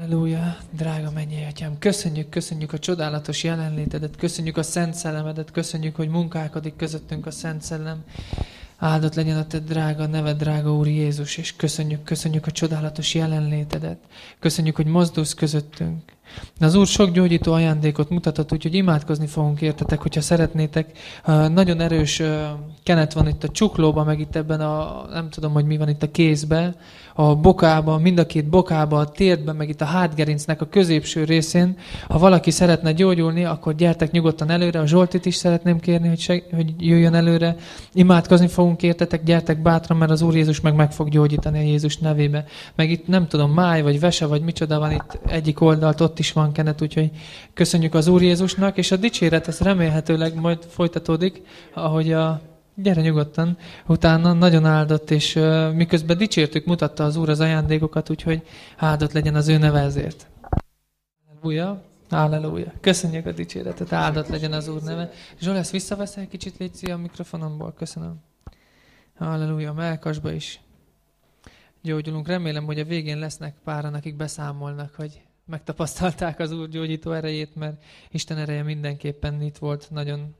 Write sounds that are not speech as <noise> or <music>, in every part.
Halleluja, drága mennyi atyám, köszönjük, köszönjük a csodálatos jelenlétedet, köszönjük a Szent Szellemedet, köszönjük, hogy munkálkodik közöttünk a Szent Szellem. Áldott legyen a te drága neved, drága Úr Jézus, és köszönjük, köszönjük a csodálatos jelenlétedet. Köszönjük, hogy mozdulsz közöttünk. De az Úr sok gyógyító ajándékot mutatott, úgyhogy imádkozni fogunk értetek, hogyha szeretnétek. Nagyon erős kenet van itt a csuklóban, meg itt ebben a, nem tudom, hogy mi van itt a kézben, a bokába mind a két bokába a térdben, meg itt a hátgerincnek a középső részén. Ha valaki szeretne gyógyulni, akkor gyertek nyugodtan előre. A Zsoltit is szeretném kérni, hogy, seg- hogy jöjjön előre. Imádkozni fogunk értetek, gyertek bátran, mert az Úr Jézus meg meg fog gyógyítani a Jézus nevébe. Meg itt nem tudom, máj, vagy vese, vagy micsoda van itt egyik oldalt, ott is van kenet, úgyhogy köszönjük az Úr Jézusnak, és a dicséret, ez remélhetőleg majd folytatódik, ahogy a Gyere nyugodtan. Utána nagyon áldott, és uh, miközben dicsértük, mutatta az Úr az ajándékokat, úgyhogy áldott legyen az ő neve ezért. Halleluja, halleluja. Köszönjük a dicséretet, áldott legyen az Úr neve. Zsolt, ezt visszaveszel kicsit, légy a mikrofonomból, köszönöm. Halleluja, melkasba is gyógyulunk. Remélem, hogy a végén lesznek páran, akik beszámolnak, hogy megtapasztalták az Úr gyógyító erejét, mert Isten ereje mindenképpen itt volt, nagyon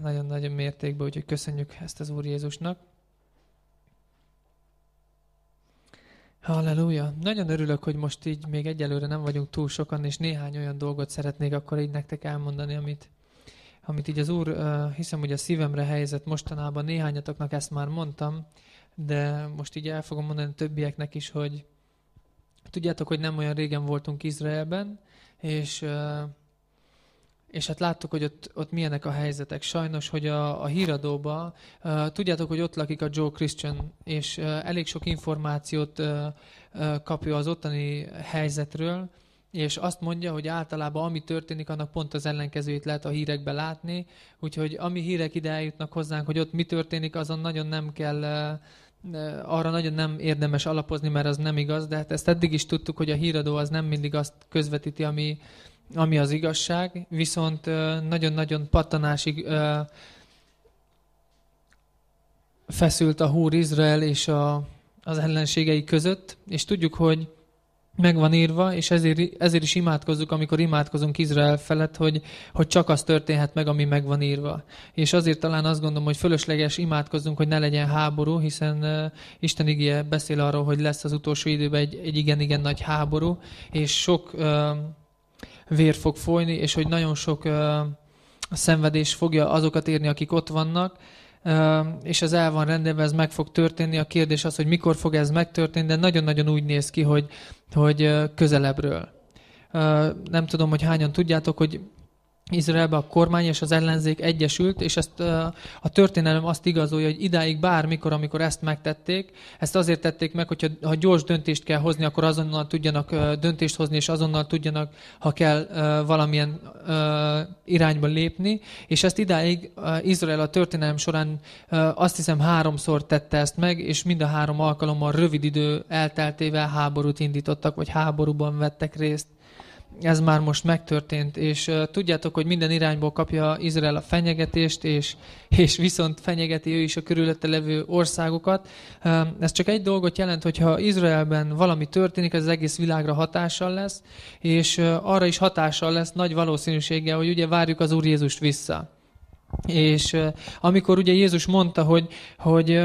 nagyon-nagyon mértékben, úgyhogy köszönjük ezt az Úr Jézusnak. Halleluja! Nagyon örülök, hogy most így még egyelőre nem vagyunk túl sokan, és néhány olyan dolgot szeretnék akkor így nektek elmondani, amit, amit így az Úr, hiszem, hogy a szívemre helyezett mostanában néhányatoknak ezt már mondtam, de most így el fogom mondani többieknek is, hogy tudjátok, hogy nem olyan régen voltunk Izraelben, és és hát láttuk, hogy ott, ott milyenek a helyzetek. Sajnos, hogy a, a híradóba, uh, tudjátok, hogy ott lakik a Joe Christian, és uh, elég sok információt uh, uh, kapja az ottani helyzetről, és azt mondja, hogy általában ami történik, annak pont az ellenkezőjét lehet a hírekbe látni, úgyhogy ami hírek ide eljutnak hozzánk, hogy ott mi történik, azon nagyon nem kell uh, arra nagyon nem érdemes alapozni, mert az nem igaz, de hát ezt eddig is tudtuk, hogy a híradó az nem mindig azt közvetíti, ami, ami az igazság, viszont nagyon-nagyon pattanásig feszült a Húr Izrael és a, az ellenségei között, és tudjuk, hogy meg van írva, és ezért, ezért is imádkozzuk, amikor imádkozunk Izrael felett, hogy, hogy csak az történhet meg, ami meg van írva. És azért talán azt gondolom, hogy fölösleges imádkozzunk, hogy ne legyen háború, hiszen uh, Isten igéje beszél arról, hogy lesz az utolsó időben egy, egy igen-igen nagy háború, és sok uh, vér fog folyni, és hogy nagyon sok uh, szenvedés fogja azokat érni, akik ott vannak, uh, és ez el van rendelve, ez meg fog történni. A kérdés az, hogy mikor fog ez megtörténni, de nagyon-nagyon úgy néz ki, hogy, hogy közelebbről. Uh, nem tudom, hogy hányan tudjátok, hogy Izraelben a kormány és az ellenzék egyesült, és ezt a történelem azt igazolja, hogy idáig bármikor, amikor ezt megtették, ezt azért tették meg, hogyha ha gyors döntést kell hozni, akkor azonnal tudjanak döntést hozni, és azonnal tudjanak, ha kell valamilyen irányba lépni, és ezt idáig Izrael a történelem során azt hiszem háromszor tette ezt meg, és mind a három alkalommal rövid idő elteltével háborút indítottak, vagy háborúban vettek részt ez már most megtörtént, és uh, tudjátok, hogy minden irányból kapja Izrael a fenyegetést, és, és viszont fenyegeti ő is a körülötte levő országokat. Uh, ez csak egy dolgot jelent, hogyha Izraelben valami történik, ez az egész világra hatással lesz, és uh, arra is hatással lesz nagy valószínűséggel, hogy ugye várjuk az Úr Jézust vissza. És amikor ugye Jézus mondta, hogy, hogy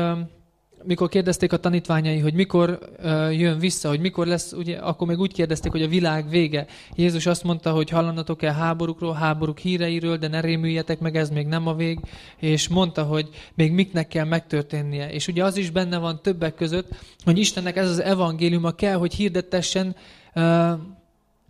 mikor kérdezték a tanítványai, hogy mikor uh, jön vissza, hogy mikor lesz, ugye, akkor még úgy kérdezték, hogy a világ vége. Jézus azt mondta, hogy hallanatok-e háborúkról, háborúk híreiről, de ne rémüljetek meg, ez még nem a vég. És mondta, hogy még miknek kell megtörténnie. És ugye az is benne van többek között, hogy Istennek ez az evangéliuma kell, hogy hirdetessen uh,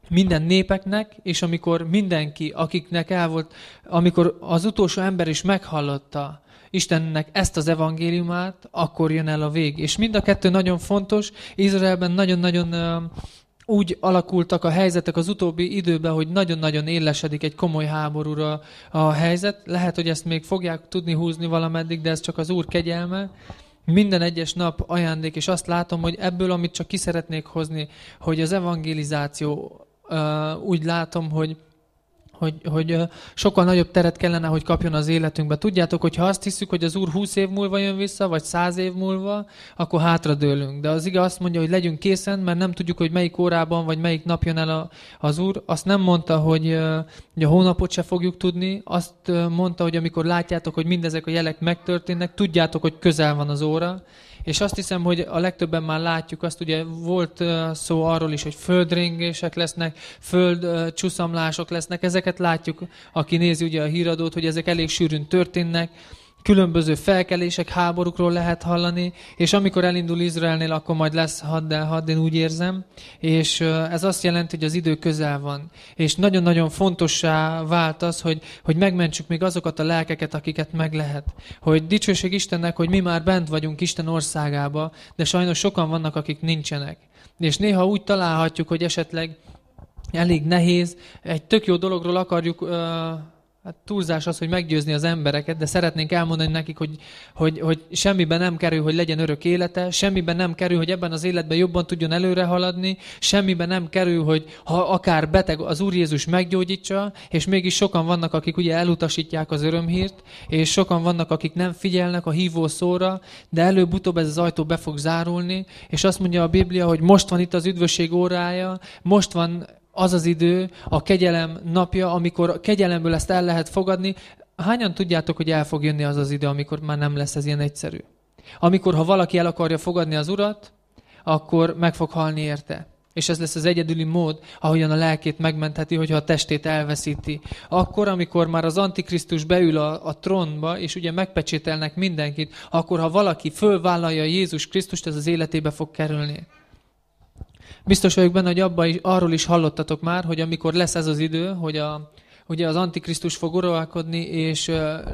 minden népeknek, és amikor mindenki, akiknek el volt, amikor az utolsó ember is meghallotta, Istennek ezt az evangéliumát, akkor jön el a vég. És mind a kettő nagyon fontos. Izraelben nagyon-nagyon úgy alakultak a helyzetek az utóbbi időben, hogy nagyon-nagyon élesedik egy komoly háborúra a helyzet. Lehet, hogy ezt még fogják tudni húzni valameddig, de ez csak az Úr kegyelme. Minden egyes nap ajándék, és azt látom, hogy ebből, amit csak ki szeretnék hozni, hogy az evangelizáció úgy látom, hogy hogy, hogy sokkal nagyobb teret kellene, hogy kapjon az életünkbe. Tudjátok, hogy ha azt hiszük, hogy az Úr 20 év múlva jön vissza, vagy 100 év múlva, akkor hátradőlünk. De az ige azt mondja, hogy legyünk készen, mert nem tudjuk, hogy melyik órában, vagy melyik nap jön el a, az Úr. Azt nem mondta, hogy, hogy a hónapot se fogjuk tudni, azt mondta, hogy amikor látjátok, hogy mindezek a jelek megtörténnek, tudjátok, hogy közel van az óra, és azt hiszem, hogy a legtöbben már látjuk azt, ugye volt szó arról is, hogy földrengések lesznek, földcsúszamlások lesznek, ezeket látjuk, aki nézi ugye a híradót, hogy ezek elég sűrűn történnek, Különböző felkelések, háborúkról lehet hallani, és amikor elindul Izraelnél, akkor majd lesz hadd el hadd, én úgy érzem. És ez azt jelenti, hogy az idő közel van. És nagyon-nagyon fontossá vált az, hogy, hogy megmentsük még azokat a lelkeket, akiket meg lehet. Hogy dicsőség Istennek, hogy mi már bent vagyunk Isten országába, de sajnos sokan vannak, akik nincsenek. És néha úgy találhatjuk, hogy esetleg elég nehéz, egy tök jó dologról akarjuk... Uh, Hát túlzás az, hogy meggyőzni az embereket, de szeretnénk elmondani nekik, hogy, hogy, hogy semmiben nem kerül, hogy legyen örök élete, semmiben nem kerül, hogy ebben az életben jobban tudjon előre haladni, semmiben nem kerül, hogy ha akár beteg az Úr Jézus meggyógyítsa, és mégis sokan vannak, akik ugye elutasítják az örömhírt, és sokan vannak, akik nem figyelnek a hívó szóra, de előbb-utóbb ez az ajtó be fog zárulni, és azt mondja a Biblia, hogy most van itt az üdvösség órája, most van az az idő, a kegyelem napja, amikor a kegyelemből ezt el lehet fogadni. Hányan tudjátok, hogy el fog jönni az az idő, amikor már nem lesz ez ilyen egyszerű? Amikor, ha valaki el akarja fogadni az Urat, akkor meg fog halni érte. És ez lesz az egyedüli mód, ahogyan a lelkét megmentheti, hogyha a testét elveszíti. Akkor, amikor már az Antikrisztus beül a, a trónba, és ugye megpecsételnek mindenkit, akkor ha valaki fölvállalja Jézus Krisztust, ez az életébe fog kerülni. Biztos vagyok benne, hogy abban is, arról is hallottatok már, hogy amikor lesz ez az idő, hogy a, ugye az Antikrisztus fog uralkodni, és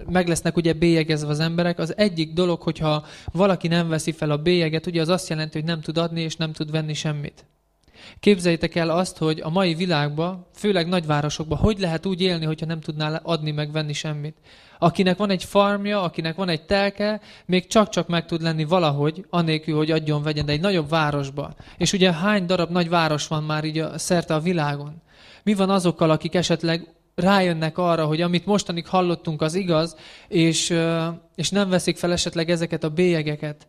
meg lesznek ugye bélyegezve az emberek. Az egyik dolog, hogyha valaki nem veszi fel a bélyeget, ugye az azt jelenti, hogy nem tud adni és nem tud venni semmit. Képzeljétek el azt, hogy a mai világban, főleg nagyvárosokban, hogy lehet úgy élni, hogyha nem tudnál adni meg venni semmit. Akinek van egy farmja, akinek van egy telke, még csak-csak meg tud lenni valahogy, anélkül, hogy adjon vegyen, de egy nagyobb városba. És ugye hány darab nagy város van már így a, szerte a világon? Mi van azokkal, akik esetleg rájönnek arra, hogy amit mostanig hallottunk, az igaz, és, és nem veszik fel esetleg ezeket a bélyegeket?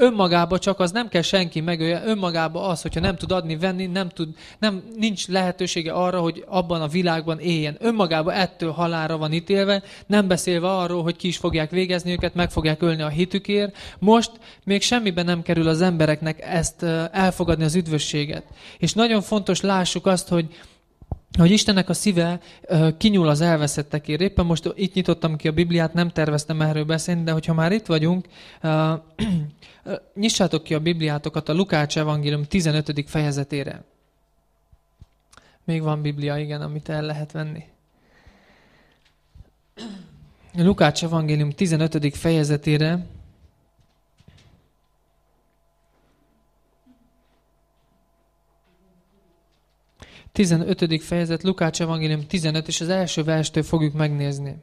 önmagába csak az nem kell senki megölje, önmagába az, hogyha nem tud adni, venni, nem tud, nem, nincs lehetősége arra, hogy abban a világban éljen. Önmagába ettől halára van ítélve, nem beszélve arról, hogy ki is fogják végezni őket, meg fogják ölni a hitükért. Most még semmiben nem kerül az embereknek ezt elfogadni az üdvösséget. És nagyon fontos lássuk azt, hogy hogy Istennek a szíve kinyúl az elveszettekért. Éppen most itt nyitottam ki a Bibliát, nem terveztem erről beszélni, de hogyha már itt vagyunk, nyissátok ki a Bibliátokat a Lukács evangélium 15. fejezetére. Még van Biblia, igen, amit el lehet venni. Lukács evangélium 15. fejezetére 15. fejezet, Lukács evangélium 15, és az első verstől fogjuk megnézni.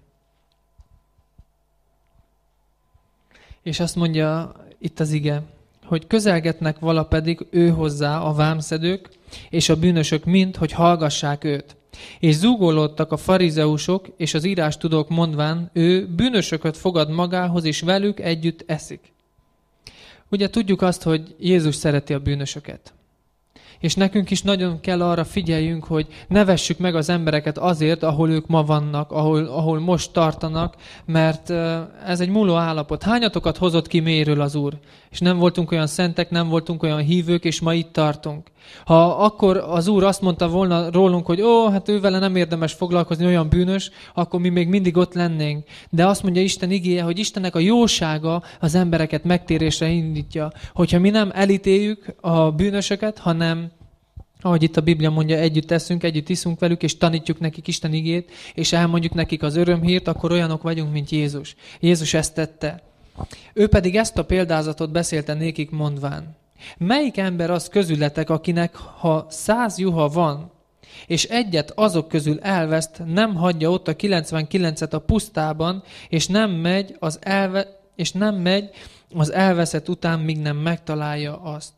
És azt mondja itt az ige, hogy közelgetnek vala pedig ő hozzá a vámszedők és a bűnösök mind, hogy hallgassák őt. És zúgolódtak a farizeusok és az írás tudók mondván, ő bűnösöket fogad magához, és velük együtt eszik. Ugye tudjuk azt, hogy Jézus szereti a bűnösöket. És nekünk is nagyon kell arra figyeljünk, hogy ne vessük meg az embereket azért, ahol ők ma vannak, ahol, ahol most tartanak, mert ez egy múló állapot. Hányatokat hozott ki méről az Úr? és nem voltunk olyan szentek, nem voltunk olyan hívők, és ma itt tartunk. Ha akkor az Úr azt mondta volna rólunk, hogy ó, hát ővele nem érdemes foglalkozni, olyan bűnös, akkor mi még mindig ott lennénk. De azt mondja Isten igéje, hogy Istennek a jósága az embereket megtérésre indítja. Hogyha mi nem elítéljük a bűnösöket, hanem ahogy itt a Biblia mondja, együtt teszünk, együtt iszunk velük, és tanítjuk nekik Isten igét, és elmondjuk nekik az örömhírt, akkor olyanok vagyunk, mint Jézus. Jézus ezt tette. Ő pedig ezt a példázatot beszélte nékik mondván. Melyik ember az közületek, akinek ha száz juha van, és egyet azok közül elveszt, nem hagyja ott a 99-et a pusztában, és nem megy az elve, és nem megy az elveszett után, míg nem megtalálja azt.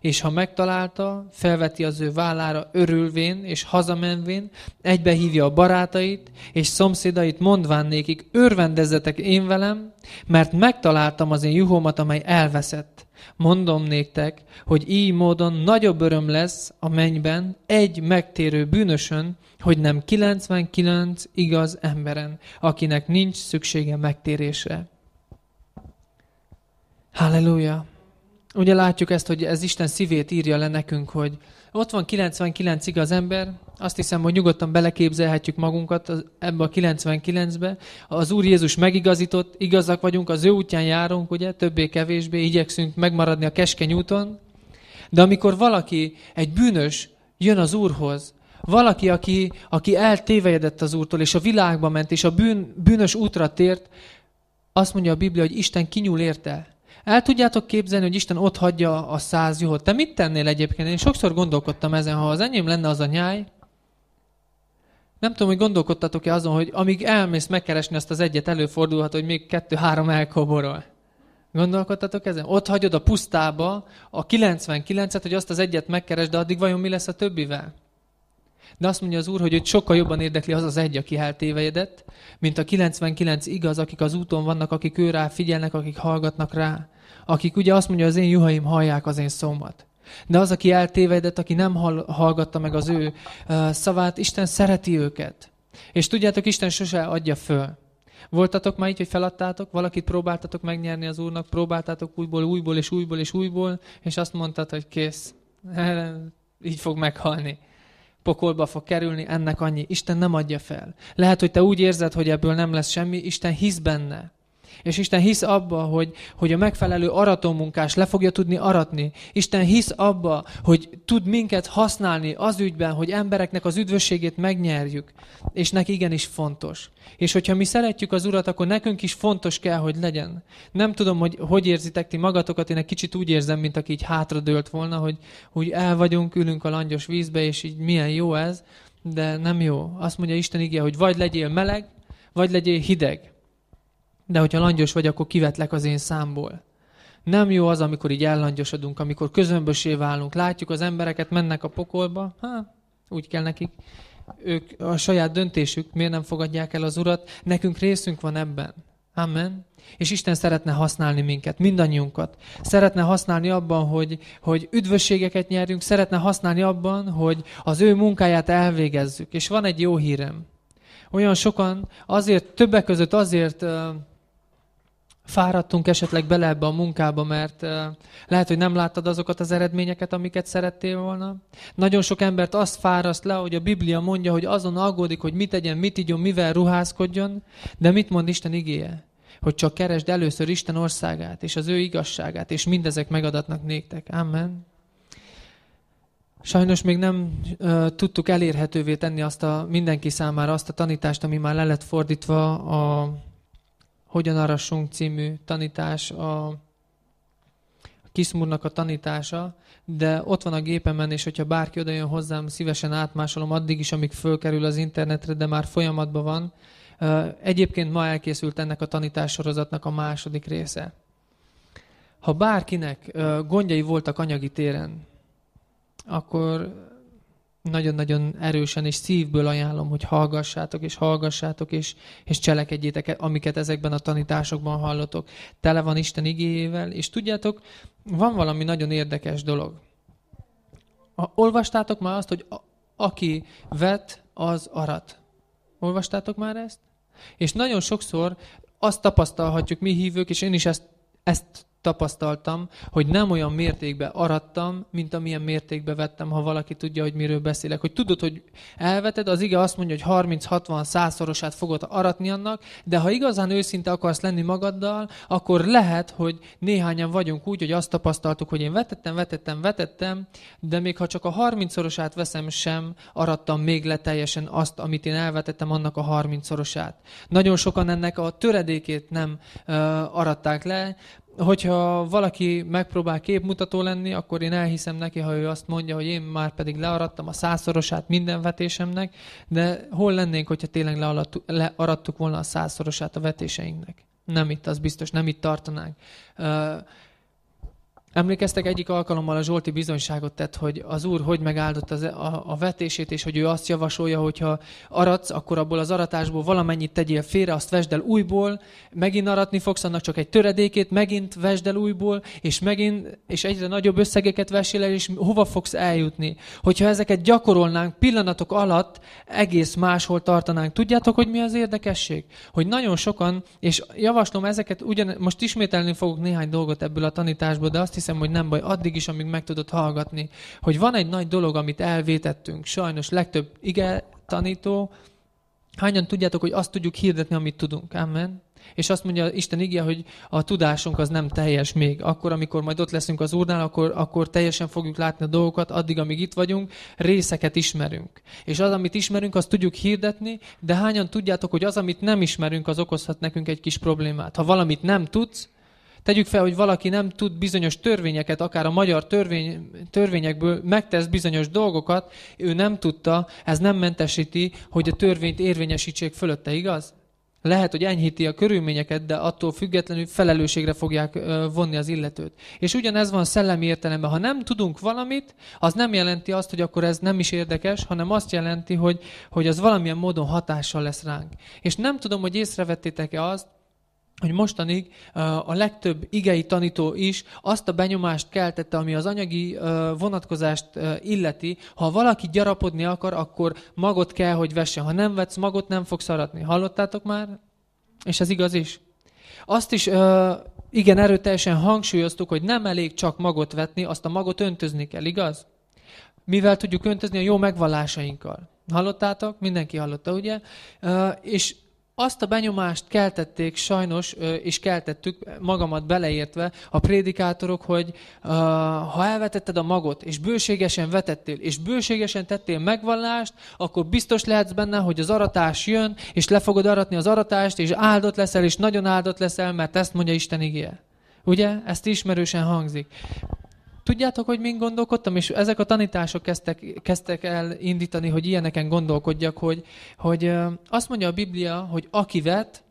És ha megtalálta, felveti az ő vállára örülvén és hazamenvén, egybe hívja a barátait és szomszédait mondván nékik, örvendezzetek én velem, mert megtaláltam az én juhomat, amely elveszett. Mondom néktek, hogy így módon nagyobb öröm lesz a mennyben egy megtérő bűnösön, hogy nem 99 igaz emberen, akinek nincs szüksége megtérésre. Halleluja! ugye látjuk ezt, hogy ez Isten szívét írja le nekünk, hogy ott van 99 igaz ember, azt hiszem, hogy nyugodtan beleképzelhetjük magunkat ebbe a 99-be. Az Úr Jézus megigazított, igazak vagyunk, az ő útján járunk, ugye, többé-kevésbé igyekszünk megmaradni a keskeny úton. De amikor valaki, egy bűnös, jön az Úrhoz, valaki, aki, aki eltévejedett az Úrtól, és a világba ment, és a bűn, bűnös útra tért, azt mondja a Biblia, hogy Isten kinyúl érte, el tudjátok képzelni, hogy Isten ott hagyja a száz juhot. Te mit tennél egyébként? Én sokszor gondolkodtam ezen, ha az enyém lenne az a nyáj, nem tudom, hogy gondolkodtatok-e azon, hogy amíg elmész megkeresni azt az egyet, előfordulhat, hogy még kettő-három elkoborol. Gondolkodtatok ezen? Ott hagyod a pusztába a 99-et, hogy azt az egyet megkeresd, de addig vajon mi lesz a többivel? De azt mondja az Úr, hogy őt sokkal jobban érdekli az az egy, aki eltévejedett, mint a 99 igaz, akik az úton vannak, akik ő rá figyelnek, akik hallgatnak rá. Akik ugye azt mondja, az én juhaim hallják az én szómat. De az, aki eltévedett, aki nem hallgatta meg az ő szavát, Isten szereti őket. És tudjátok, Isten sose adja föl. Voltatok már így, hogy feladtátok, valakit próbáltatok megnyerni az Úrnak, próbáltátok újból, újból és újból és újból, és azt mondtad, hogy kész, <laughs> így fog meghalni pokolba fog kerülni, ennek annyi. Isten nem adja fel. Lehet, hogy te úgy érzed, hogy ebből nem lesz semmi, Isten hisz benne. És Isten hisz abba, hogy, hogy a megfelelő aratómunkás le fogja tudni aratni. Isten hisz abba, hogy tud minket használni az ügyben, hogy embereknek az üdvösségét megnyerjük. És neki igenis fontos. És hogyha mi szeretjük az Urat, akkor nekünk is fontos kell, hogy legyen. Nem tudom, hogy hogy érzitek ti magatokat, én egy kicsit úgy érzem, mint aki így hátradőlt volna, hogy, hogy el vagyunk, ülünk a langyos vízbe, és így milyen jó ez, de nem jó. Azt mondja Isten igen, hogy vagy legyél meleg, vagy legyél hideg de hogyha langyos vagy, akkor kivetlek az én számból. Nem jó az, amikor így ellangyosodunk, amikor közömbösé válunk, látjuk az embereket, mennek a pokolba, ha úgy kell nekik, ők a saját döntésük, miért nem fogadják el az urat, nekünk részünk van ebben. Amen. És Isten szeretne használni minket, mindannyiunkat. Szeretne használni abban, hogy, hogy üdvösségeket nyerjünk, szeretne használni abban, hogy az ő munkáját elvégezzük. És van egy jó hírem. Olyan sokan azért, többek között azért fáradtunk esetleg bele ebbe a munkába, mert lehet, hogy nem láttad azokat az eredményeket, amiket szerettél volna. Nagyon sok embert azt fáraszt le, hogy a Biblia mondja, hogy azon aggódik, hogy mit tegyen, mit igyon, mivel ruházkodjon, de mit mond Isten igéje? Hogy csak keresd először Isten országát, és az ő igazságát, és mindezek megadatnak néktek. Amen. Sajnos még nem ö, tudtuk elérhetővé tenni azt a mindenki számára azt a tanítást, ami már le lett fordítva a hogyan arassunk című tanítás a Kiszmurnak a tanítása, de ott van a gépemen, és hogyha bárki oda jön hozzám, szívesen átmásolom addig is, amíg fölkerül az internetre, de már folyamatban van. Egyébként ma elkészült ennek a tanítássorozatnak a második része. Ha bárkinek gondjai voltak anyagi téren, akkor nagyon-nagyon erősen és szívből ajánlom, hogy hallgassátok és hallgassátok és, és cselekedjétek, amiket ezekben a tanításokban hallotok. Tele van Isten igéjével, és tudjátok, van valami nagyon érdekes dolog. A, olvastátok már azt, hogy a, aki vet, az arat. Olvastátok már ezt? És nagyon sokszor azt tapasztalhatjuk mi hívők, és én is ezt, ezt tapasztaltam, hogy nem olyan mértékben arattam, mint amilyen mértékben vettem, ha valaki tudja, hogy miről beszélek. Hogy tudod, hogy elveted, az ige azt mondja, hogy 30-60 százszorosát fogod aratni annak, de ha igazán őszinte akarsz lenni magaddal, akkor lehet, hogy néhányan vagyunk úgy, hogy azt tapasztaltuk, hogy én vetettem, vetettem, vetettem, de még ha csak a 30-szorosát veszem sem, arattam még le teljesen azt, amit én elvetettem, annak a 30-szorosát. Nagyon sokan ennek a töredékét nem uh, aratták le, hogyha valaki megpróbál képmutató lenni, akkor én elhiszem neki, ha ő azt mondja, hogy én már pedig learadtam a százszorosát minden vetésemnek, de hol lennénk, hogyha tényleg learadtuk, volna a százszorosát a vetéseinknek? Nem itt, az biztos, nem itt tartanánk. Emlékeztek, egyik alkalommal a Zsolti bizonyságot tett, hogy az Úr hogy megáldott az, e- a, a vetését, és hogy ő azt javasolja, hogy ha aratsz, akkor abból az aratásból valamennyit tegyél félre, azt vesd el újból, megint aratni fogsz, annak csak egy töredékét, megint vesd el újból, és megint, és egyre nagyobb összegeket vessél el, és hova fogsz eljutni. Hogyha ezeket gyakorolnánk pillanatok alatt, egész máshol tartanánk. Tudjátok, hogy mi az érdekesség? Hogy nagyon sokan, és javaslom ezeket, ugyan, most ismételni fogok néhány dolgot ebből a tanításból, de azt hiszem, hiszem, hogy nem baj, addig is, amíg meg tudod hallgatni, hogy van egy nagy dolog, amit elvétettünk. Sajnos legtöbb ige tanító, hányan tudjátok, hogy azt tudjuk hirdetni, amit tudunk. Amen. És azt mondja Isten igye, hogy a tudásunk az nem teljes még. Akkor, amikor majd ott leszünk az úrnál, akkor, akkor teljesen fogjuk látni a dolgokat, addig, amíg itt vagyunk, részeket ismerünk. És az, amit ismerünk, azt tudjuk hirdetni, de hányan tudjátok, hogy az, amit nem ismerünk, az okozhat nekünk egy kis problémát. Ha valamit nem tudsz, Tegyük fel, hogy valaki nem tud bizonyos törvényeket, akár a magyar törvény, törvényekből megtesz bizonyos dolgokat, ő nem tudta, ez nem mentesíti, hogy a törvényt érvényesítsék fölötte, igaz? Lehet, hogy enyhíti a körülményeket, de attól függetlenül felelősségre fogják vonni az illetőt. És ugyanez van szellemi értelemben. Ha nem tudunk valamit, az nem jelenti azt, hogy akkor ez nem is érdekes, hanem azt jelenti, hogy, hogy az valamilyen módon hatással lesz ránk. És nem tudom, hogy észrevettétek-e azt, hogy mostanig a legtöbb igei tanító is azt a benyomást keltette, ami az anyagi vonatkozást illeti. Ha valaki gyarapodni akar, akkor magot kell, hogy vesse. Ha nem vetsz magot, nem fog szaratni. Hallottátok már? És ez igaz is. Azt is igen erőteljesen hangsúlyoztuk, hogy nem elég csak magot vetni, azt a magot öntözni kell, igaz? Mivel tudjuk öntözni a jó megvallásainkkal. Hallottátok? Mindenki hallotta, ugye? És azt a benyomást keltették sajnos, és keltettük magamat beleértve a prédikátorok, hogy ha elvetetted a magot, és bőségesen vetettél, és bőségesen tettél megvallást, akkor biztos lehetsz benne, hogy az aratás jön, és le fogod aratni az aratást, és áldott leszel, és nagyon áldott leszel, mert ezt mondja Isten igéje. Ugye? Ezt ismerősen hangzik tudjátok, hogy mind gondolkodtam, és ezek a tanítások kezdtek, kezdtek el indítani, hogy ilyeneken gondolkodjak, hogy, hogy azt mondja a Biblia, hogy aki vet,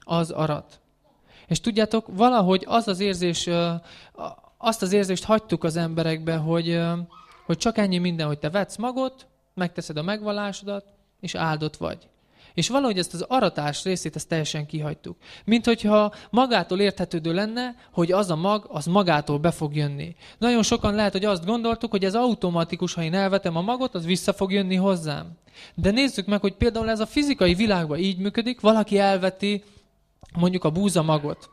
az arat. És tudjátok, valahogy az az érzés, azt az érzést hagytuk az emberekbe, hogy, hogy csak ennyi minden, hogy te vetsz magot, megteszed a megvallásodat, és áldott vagy. És valahogy ezt az aratás részét ezt teljesen kihagytuk. Mint hogyha magától érthetődő lenne, hogy az a mag, az magától be fog jönni. Nagyon sokan lehet, hogy azt gondoltuk, hogy ez automatikus, ha én elvetem a magot, az vissza fog jönni hozzám. De nézzük meg, hogy például ez a fizikai világban így működik, valaki elveti mondjuk a búza magot,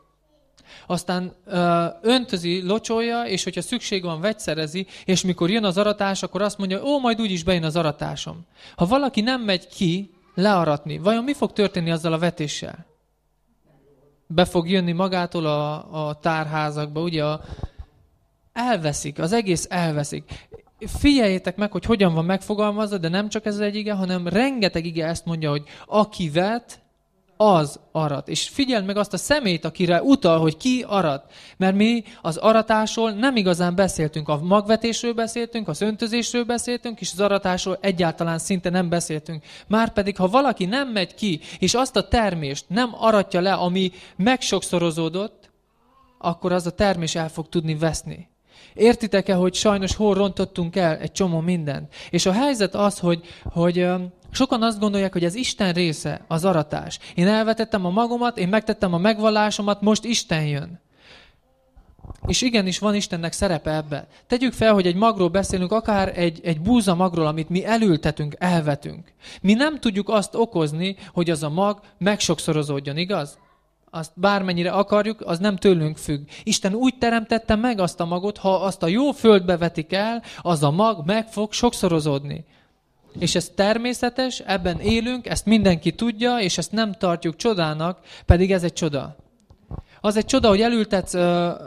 aztán ö, öntözi, locsolja, és hogyha szükség van, vegyszerezi, és mikor jön az aratás, akkor azt mondja, ó, majd úgyis bejön az aratásom. Ha valaki nem megy ki, learatni. Vajon mi fog történni azzal a vetéssel? Be fog jönni magától a, a tárházakba, ugye a, elveszik, az egész elveszik. Figyeljétek meg, hogy hogyan van megfogalmazva, de nem csak ez egy ige, hanem rengeteg ige ezt mondja, hogy aki vet, az arat. És figyeld meg azt a szemét, akire utal, hogy ki arat. Mert mi az aratásról nem igazán beszéltünk. A magvetésről beszéltünk, az öntözésről beszéltünk, és az aratásról egyáltalán szinte nem beszéltünk. Márpedig, ha valaki nem megy ki, és azt a termést nem aratja le, ami megsokszorozódott, akkor az a termés el fog tudni veszni. Értitek-e, hogy sajnos hol rontottunk el egy csomó mindent? És a helyzet az, hogy, hogy Sokan azt gondolják, hogy ez Isten része, az aratás. Én elvetettem a magomat, én megtettem a megvallásomat, most Isten jön. És igenis van Istennek szerepe ebbe. Tegyük fel, hogy egy magról beszélünk, akár egy, egy búza magról, amit mi elültetünk, elvetünk. Mi nem tudjuk azt okozni, hogy az a mag megsokszorozódjon, igaz? Azt bármennyire akarjuk, az nem tőlünk függ. Isten úgy teremtette meg azt a magot, ha azt a jó földbe vetik el, az a mag meg fog sokszorozódni és ez természetes, ebben élünk, ezt mindenki tudja, és ezt nem tartjuk csodának, pedig ez egy csoda. Az egy csoda, hogy elültetsz ö,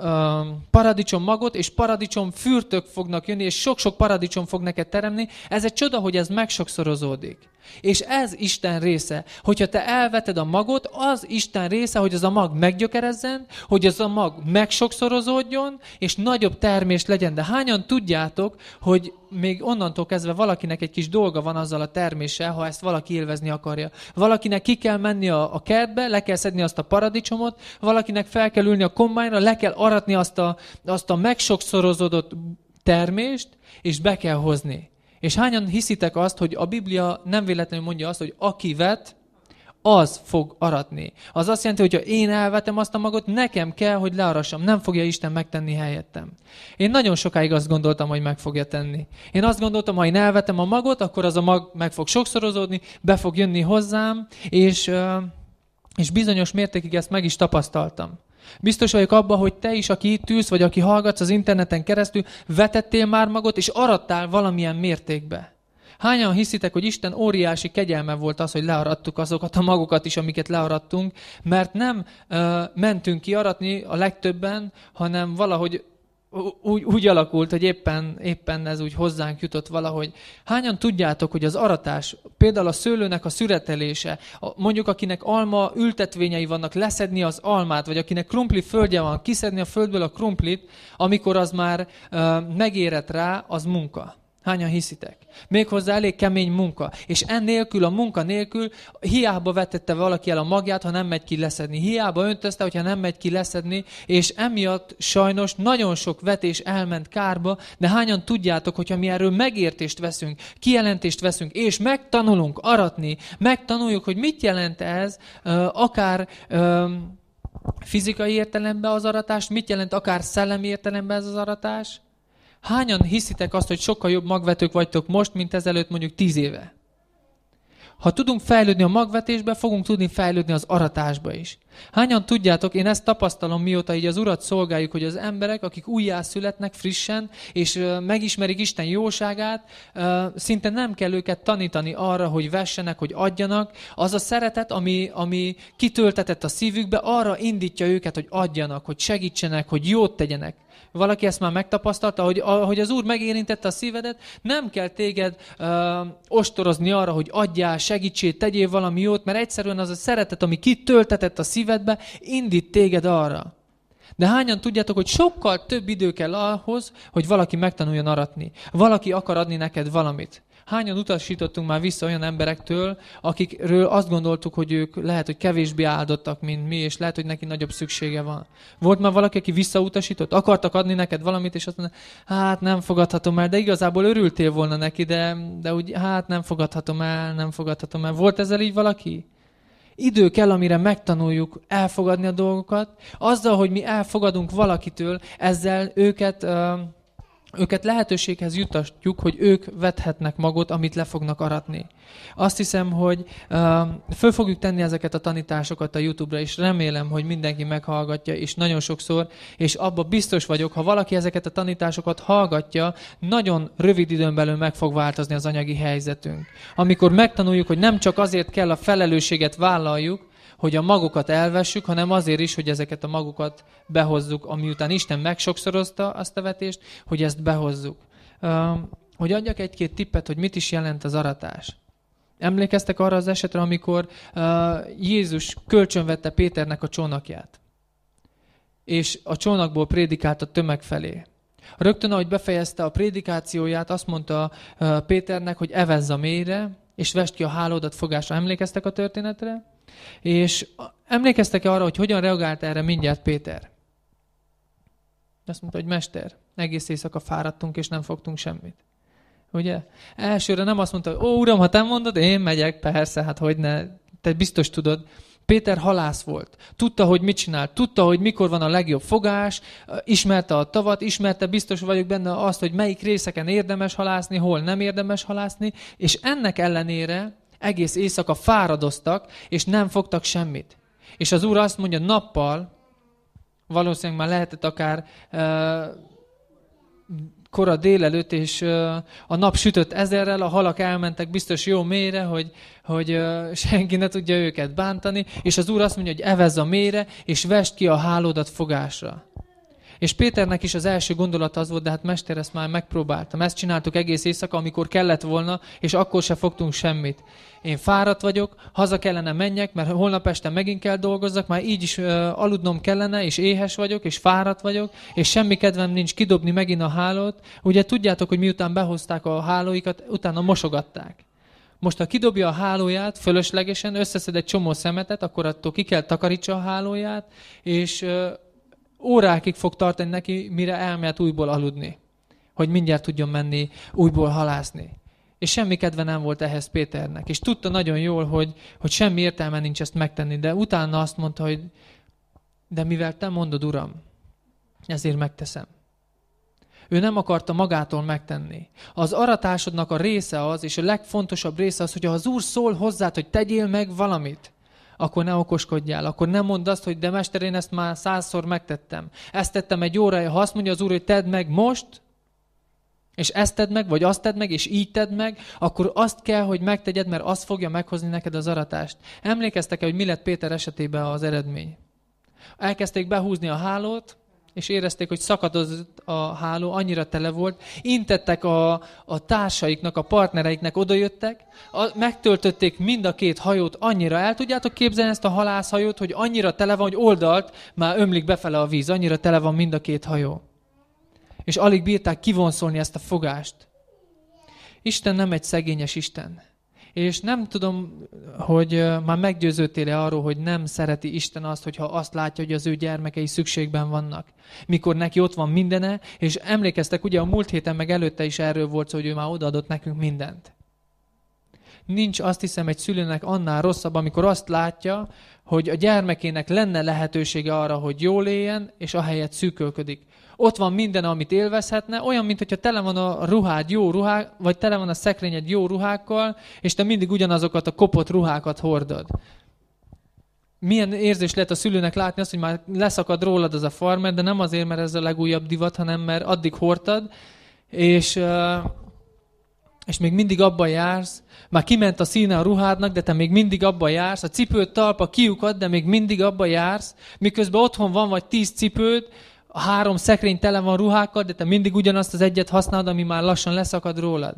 ö, paradicsom magot, és paradicsom fürtök fognak jönni, és sok-sok paradicsom fog neked teremni. Ez egy csoda, hogy ez megsokszorozódik. És ez Isten része. Hogyha te elveted a magot, az Isten része, hogy az a mag meggyökerezzen, hogy az a mag megsokszorozódjon, és nagyobb termés legyen. De hányan tudjátok, hogy még onnantól kezdve valakinek egy kis dolga van azzal a termése, ha ezt valaki élvezni akarja. Valakinek ki kell menni a, a kertbe, le kell szedni azt a paradicsomot, valakinek fel kell ülni a kombányra, le kell aratni azt a, azt a megsokszorozódott termést, és be kell hozni. És hányan hiszitek azt, hogy a Biblia nem véletlenül mondja azt, hogy aki vet, az fog aratni. Az azt jelenti, hogy ha én elvetem azt a magot, nekem kell, hogy learassam. Nem fogja Isten megtenni helyettem. Én nagyon sokáig azt gondoltam, hogy meg fogja tenni. Én azt gondoltam, ha én elvetem a magot, akkor az a mag meg fog sokszorozódni, be fog jönni hozzám, és, és bizonyos mértékig ezt meg is tapasztaltam. Biztos vagyok abban, hogy te is, aki itt ülsz, vagy aki hallgatsz az interneten keresztül, vetettél már magot, és arattál valamilyen mértékbe. Hányan hiszitek, hogy Isten óriási kegyelme volt az, hogy learadtuk azokat a magokat is, amiket learadtunk, mert nem ö, mentünk ki aratni a legtöbben, hanem valahogy úgy, úgy alakult, hogy éppen, éppen ez úgy hozzánk jutott valahogy. Hányan tudjátok, hogy az aratás, például a szőlőnek a szüretelése, mondjuk akinek alma ültetvényei vannak, leszedni az almát, vagy akinek krumpli földje van, kiszedni a földből a krumplit, amikor az már ö, megérett rá, az munka. Hányan hiszitek? Méghozzá elég kemény munka. És ennélkül, a munka nélkül hiába vetette valaki el a magját, ha nem megy ki leszedni. Hiába öntözte, hogyha nem megy ki leszedni, és emiatt sajnos nagyon sok vetés elment kárba, de hányan tudjátok, hogyha mi erről megértést veszünk, kijelentést veszünk, és megtanulunk aratni, megtanuljuk, hogy mit jelent ez, akár fizikai értelemben az aratás, mit jelent akár szellemi értelemben ez az aratás, Hányan hiszitek azt, hogy sokkal jobb magvetők vagytok most, mint ezelőtt mondjuk tíz éve? Ha tudunk fejlődni a magvetésbe, fogunk tudni fejlődni az aratásba is. Hányan tudjátok, én ezt tapasztalom, mióta így az Urat szolgáljuk, hogy az emberek, akik újjászületnek frissen, és megismerik Isten jóságát, szinte nem kell őket tanítani arra, hogy vessenek, hogy adjanak. Az a szeretet, ami, ami kitöltetett a szívükbe, arra indítja őket, hogy adjanak, hogy segítsenek, hogy jót tegyenek valaki ezt már megtapasztalta, hogy ahogy az Úr megérintette a szívedet, nem kell téged ö, ostorozni arra, hogy adjál, segítség, tegyél valami jót, mert egyszerűen az a szeretet, ami kitöltetett a szívedbe, indít téged arra. De hányan tudjátok, hogy sokkal több idő kell ahhoz, hogy valaki megtanuljon aratni. Valaki akar adni neked valamit. Hányan utasítottunk már vissza olyan emberektől, akikről azt gondoltuk, hogy ők lehet, hogy kevésbé áldottak, mint mi, és lehet, hogy neki nagyobb szüksége van. Volt már valaki, aki visszautasított? Akartak adni neked valamit, és azt mondta, hát nem fogadhatom el, de igazából örültél volna neki, de, de úgy, hát nem fogadhatom el, nem fogadhatom el. Volt ezzel így valaki? Idő kell, amire megtanuljuk elfogadni a dolgokat. Azzal, hogy mi elfogadunk valakitől, ezzel őket... Uh, őket lehetőséghez jutatjuk, hogy ők vethetnek magot, amit le fognak aratni. Azt hiszem, hogy uh, föl fogjuk tenni ezeket a tanításokat a YouTube-ra, és remélem, hogy mindenki meghallgatja, és nagyon sokszor, és abba biztos vagyok, ha valaki ezeket a tanításokat hallgatja, nagyon rövid időn belül meg fog változni az anyagi helyzetünk. Amikor megtanuljuk, hogy nem csak azért kell a felelősséget vállaljuk, hogy a magokat elvessük, hanem azért is, hogy ezeket a magokat behozzuk, amiután Isten megsokszorozta azt a vetést, hogy ezt behozzuk. Hogy adjak egy-két tippet, hogy mit is jelent az aratás. Emlékeztek arra az esetre, amikor Jézus kölcsönvette Péternek a csónakját, és a csónakból prédikált a tömeg felé. Rögtön, ahogy befejezte a prédikációját, azt mondta Péternek, hogy evezz a mélyre, és vest ki a hálódat fogásra. Emlékeztek a történetre? És emlékeztek-e arra, hogy hogyan reagált erre mindjárt Péter? Azt mondta, hogy mester, egész éjszaka fáradtunk, és nem fogtunk semmit. Ugye? Elsőre nem azt mondta, hogy ó, uram, ha te mondod, én megyek, persze, hát hogy ne, te biztos tudod. Péter halász volt. Tudta, hogy mit csinál, tudta, hogy mikor van a legjobb fogás, ismerte a tavat, ismerte, biztos vagyok benne azt, hogy melyik részeken érdemes halászni, hol nem érdemes halászni, és ennek ellenére egész éjszaka fáradoztak, és nem fogtak semmit. És az Úr azt mondja, nappal, valószínűleg már lehetett akár e, kora délelőtt, és e, a nap sütött ezerrel, a halak elmentek biztos jó mélyre, hogy, hogy e, senki ne tudja őket bántani, és az Úr azt mondja, hogy evez a mélyre, és vest ki a hálódat fogásra. És Péternek is az első gondolata az volt, de hát mester, ezt már megpróbáltam. Ezt csináltuk egész éjszaka, amikor kellett volna, és akkor se fogtunk semmit. Én fáradt vagyok, haza kellene menjek, mert holnap este megint kell dolgozzak, már így is ö, aludnom kellene, és éhes vagyok, és fáradt vagyok, és semmi kedvem nincs kidobni megint a hálót. Ugye tudjátok, hogy miután behozták a hálóikat, utána mosogatták. Most, ha kidobja a hálóját, fölöslegesen összeszed egy csomó szemetet, akkor attól ki kell takarítsa a hálóját, és ö, órákig fog tartani neki, mire elmehet újból aludni, hogy mindjárt tudjon menni újból halászni. És semmi kedve nem volt ehhez Péternek. És tudta nagyon jól, hogy, hogy semmi értelme nincs ezt megtenni, de utána azt mondta, hogy de mivel te mondod, Uram, ezért megteszem. Ő nem akarta magától megtenni. Az aratásodnak a része az, és a legfontosabb része az, hogy ha az Úr szól hozzád, hogy tegyél meg valamit, akkor ne okoskodjál, akkor nem mondd azt, hogy de mester, én ezt már százszor megtettem. Ezt tettem egy órája, ha azt mondja az Úr, hogy tedd meg most, és ezt tedd meg, vagy azt tedd meg, és így tedd meg, akkor azt kell, hogy megtegyed, mert azt fogja meghozni neked az aratást. Emlékeztek-e, hogy mi lett Péter esetében az eredmény? Elkezdték behúzni a hálót, és érezték, hogy szakadozott a háló, annyira tele volt, intettek a, a társaiknak, a partnereiknek, odajöttek, a, megtöltötték mind a két hajót annyira, el tudjátok képzelni ezt a halászhajót, hogy annyira tele van, hogy oldalt már ömlik befele a víz, annyira tele van mind a két hajó. És alig bírták kivonszolni ezt a fogást. Isten nem egy szegényes Isten. És nem tudom, hogy már meggyőződtél-e arról, hogy nem szereti Isten azt, hogyha azt látja, hogy az ő gyermekei szükségben vannak. Mikor neki ott van mindene, és emlékeztek, ugye a múlt héten meg előtte is erről volt szó, hogy ő már odaadott nekünk mindent. Nincs azt hiszem egy szülőnek annál rosszabb, amikor azt látja, hogy a gyermekének lenne lehetősége arra, hogy jól éljen, és ahelyett szűkölködik ott van minden, amit élvezhetne, olyan, mint tele van a ruhád jó ruhák, vagy tele van a szekrényed jó ruhákkal, és te mindig ugyanazokat a kopott ruhákat hordod. Milyen érzés lehet a szülőnek látni azt, hogy már leszakad rólad az a farmer, de nem azért, mert ez a legújabb divat, hanem mert addig hordtad, és, és még mindig abba jársz, már kiment a színe a ruhádnak, de te még mindig abba jársz, a cipőd talpa kiukad, de még mindig abba jársz, miközben otthon van vagy tíz cipőd, a három szekrény tele van ruhákkal, de te mindig ugyanazt az egyet használod, ami már lassan leszakad rólad.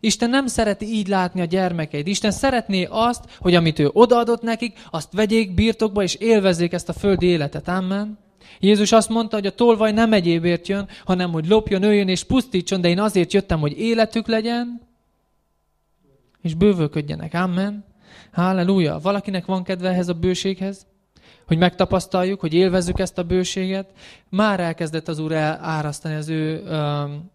Isten nem szereti így látni a gyermekeid. Isten szeretné azt, hogy amit ő odaadott nekik, azt vegyék birtokba, és élvezzék ezt a földi életet. Amen. Jézus azt mondta, hogy a tolvaj nem egyébért jön, hanem hogy lopjon, öljön és pusztítson, de én azért jöttem, hogy életük legyen, és bővölködjenek. Amen. Halleluja. Valakinek van kedve ehhez a bőséghez? hogy megtapasztaljuk, hogy élvezzük ezt a bőséget. Már elkezdett az Úr árasztani az ő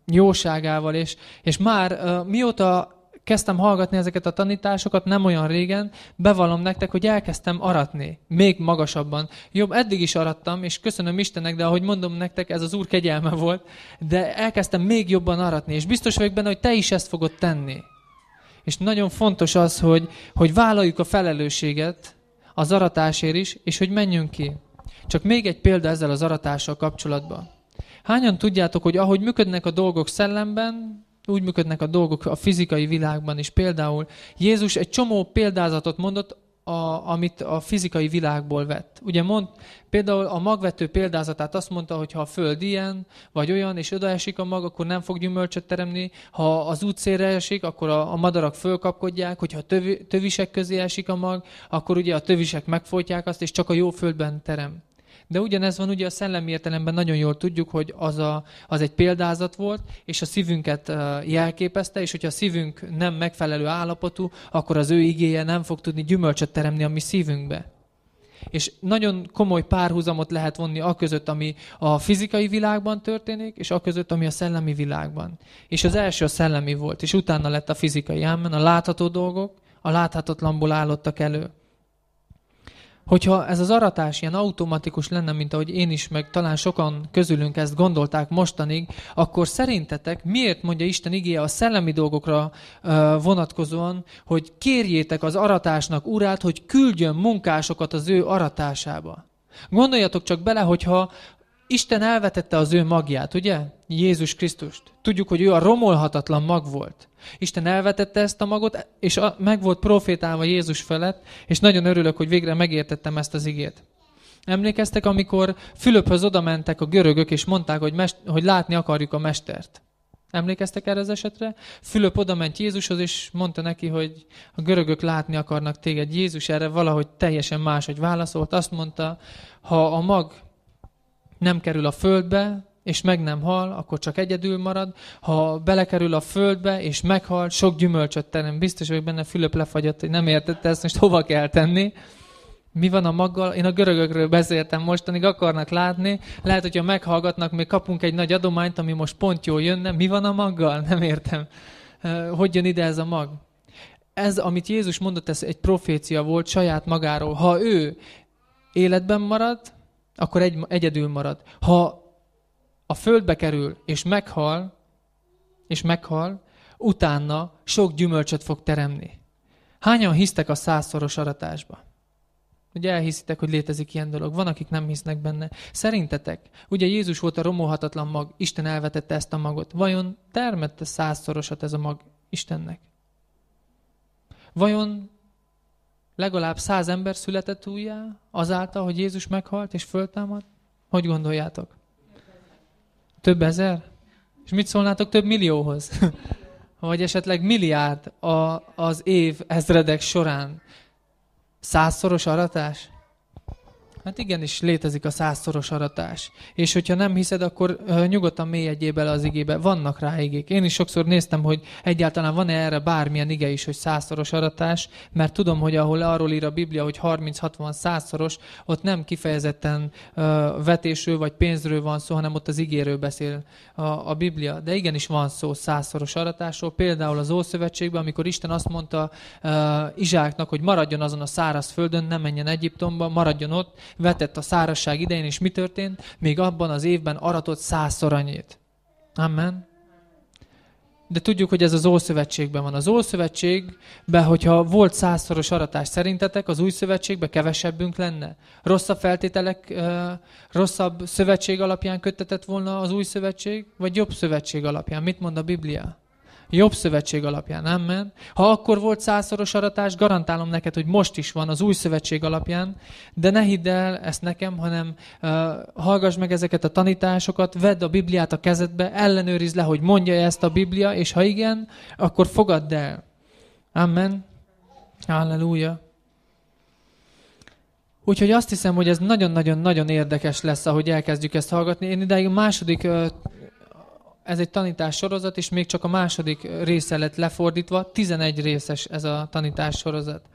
jóságával, és, és már uh, mióta kezdtem hallgatni ezeket a tanításokat, nem olyan régen, bevallom nektek, hogy elkezdtem aratni, még magasabban. Jobb, eddig is arattam, és köszönöm Istennek, de ahogy mondom nektek, ez az Úr kegyelme volt, de elkezdtem még jobban aratni, és biztos vagyok benne, hogy te is ezt fogod tenni. És nagyon fontos az, hogy, hogy vállaljuk a felelősséget, az aratásért is, és hogy menjünk ki. Csak még egy példa ezzel az aratással kapcsolatban. Hányan tudjátok, hogy ahogy működnek a dolgok szellemben, úgy működnek a dolgok a fizikai világban is. Például Jézus egy csomó példázatot mondott a, amit a fizikai világból vett. Ugye mond, például a magvető példázatát azt mondta, hogy ha a föld ilyen, vagy olyan, és odaesik a mag, akkor nem fog gyümölcsöt teremni. Ha az útszélre esik, akkor a, a madarak fölkapkodják, hogyha a töv, tövisek közé esik a mag, akkor ugye a tövisek megfolytják azt, és csak a jó földben terem. De ugyanez van ugye a szellemi értelemben nagyon jól tudjuk, hogy az, a, az egy példázat volt, és a szívünket jelképezte, és hogyha a szívünk nem megfelelő állapotú, akkor az ő igéje nem fog tudni gyümölcsöt teremni a mi szívünkbe. És nagyon komoly párhuzamot lehet vonni a között, ami a fizikai világban történik, és a között, ami a szellemi világban. És az első a szellemi volt, és utána lett a fizikai, ámen, a látható dolgok, a láthatatlanból állottak elő. Hogyha ez az aratás ilyen automatikus lenne, mint ahogy én is, meg talán sokan közülünk ezt gondolták mostanig, akkor szerintetek miért mondja Isten igéje a szellemi dolgokra vonatkozóan, hogy kérjétek az aratásnak urát, hogy küldjön munkásokat az ő aratásába? Gondoljatok csak bele, hogyha Isten elvetette az ő magját, ugye? Jézus Krisztust. Tudjuk, hogy ő a romolhatatlan mag volt. Isten elvetette ezt a magot, és a, meg volt profétálva Jézus felett, és nagyon örülök, hogy végre megértettem ezt az igét. Emlékeztek, amikor Fülöphöz oda mentek a görögök, és mondták, hogy, mest, hogy látni akarjuk a mestert. Emlékeztek erre az esetre? Fülöp oda ment Jézushoz, és mondta neki, hogy a görögök látni akarnak téged. Jézus erre valahogy teljesen máshogy válaszolt. Azt mondta, ha a mag nem kerül a földbe, és meg nem hal, akkor csak egyedül marad. Ha belekerül a földbe, és meghal, sok gyümölcsöt terem. Biztos hogy benne, Fülöp lefagyott, hogy nem értette ezt, most hova kell tenni. Mi van a maggal? Én a görögökről beszéltem mostanig, akarnak látni. Lehet, hogyha meghallgatnak, még kapunk egy nagy adományt, ami most pont jól jönne. Mi van a maggal? Nem értem. Hogy jön ide ez a mag? Ez, amit Jézus mondott, ez egy profécia volt saját magáról. Ha ő életben marad, akkor egy, egyedül marad. Ha a földbe kerül, és meghal, és meghal, utána sok gyümölcsöt fog teremni. Hányan hisztek a százszoros aratásba? Ugye elhiszitek, hogy létezik ilyen dolog. Van, akik nem hisznek benne. Szerintetek, ugye Jézus volt a romolhatatlan mag, Isten elvetette ezt a magot. Vajon termette százszorosat ez a mag Istennek? Vajon legalább száz ember született újjá azáltal, hogy Jézus meghalt és föltámad? Hogy gondoljátok? Több ezer? És mit szólnátok több millióhoz? <laughs> Vagy esetleg milliárd a, az év ezredek során? Százszoros aratás? Hát igenis létezik a százszoros aratás. És hogyha nem hiszed, akkor nyugodtan mélyedjél bele az igébe. Vannak rá igék. Én is sokszor néztem, hogy egyáltalán van-e erre bármilyen ige is, hogy százszoros aratás, mert tudom, hogy ahol arról ír a Biblia, hogy 30-60 százszoros, ott nem kifejezetten uh, vetésről vagy pénzről van szó, hanem ott az igéről beszél a, a Biblia. De igenis van szó százszoros aratásról. Például az Ószövetségben, amikor Isten azt mondta uh, Izsáknak, hogy maradjon azon a száraz földön, nem menjen Egyiptomba, maradjon ott, vetett a szárasság idején, és mi történt? Még abban az évben aratott százszor annyit. Amen. De tudjuk, hogy ez az Ószövetségben van. Az Ószövetségben, hogyha volt százszoros aratás szerintetek, az új szövetségben kevesebbünk lenne? Rosszabb feltételek, rosszabb szövetség alapján köttetett volna az új szövetség, vagy jobb szövetség alapján? Mit mond a Biblia? jobb szövetség alapján. Amen. Ha akkor volt százszoros aratás, garantálom neked, hogy most is van az új szövetség alapján, de ne hidd el ezt nekem, hanem uh, hallgass meg ezeket a tanításokat, vedd a Bibliát a kezedbe, ellenőrizd le, hogy mondja ezt a Biblia, és ha igen, akkor fogadd el. Amen. Halleluja. Úgyhogy azt hiszem, hogy ez nagyon-nagyon-nagyon érdekes lesz, ahogy elkezdjük ezt hallgatni. Én ideig a második ez egy tanítás sorozat, és még csak a második része lett lefordítva, 11 részes ez a tanítás sorozat.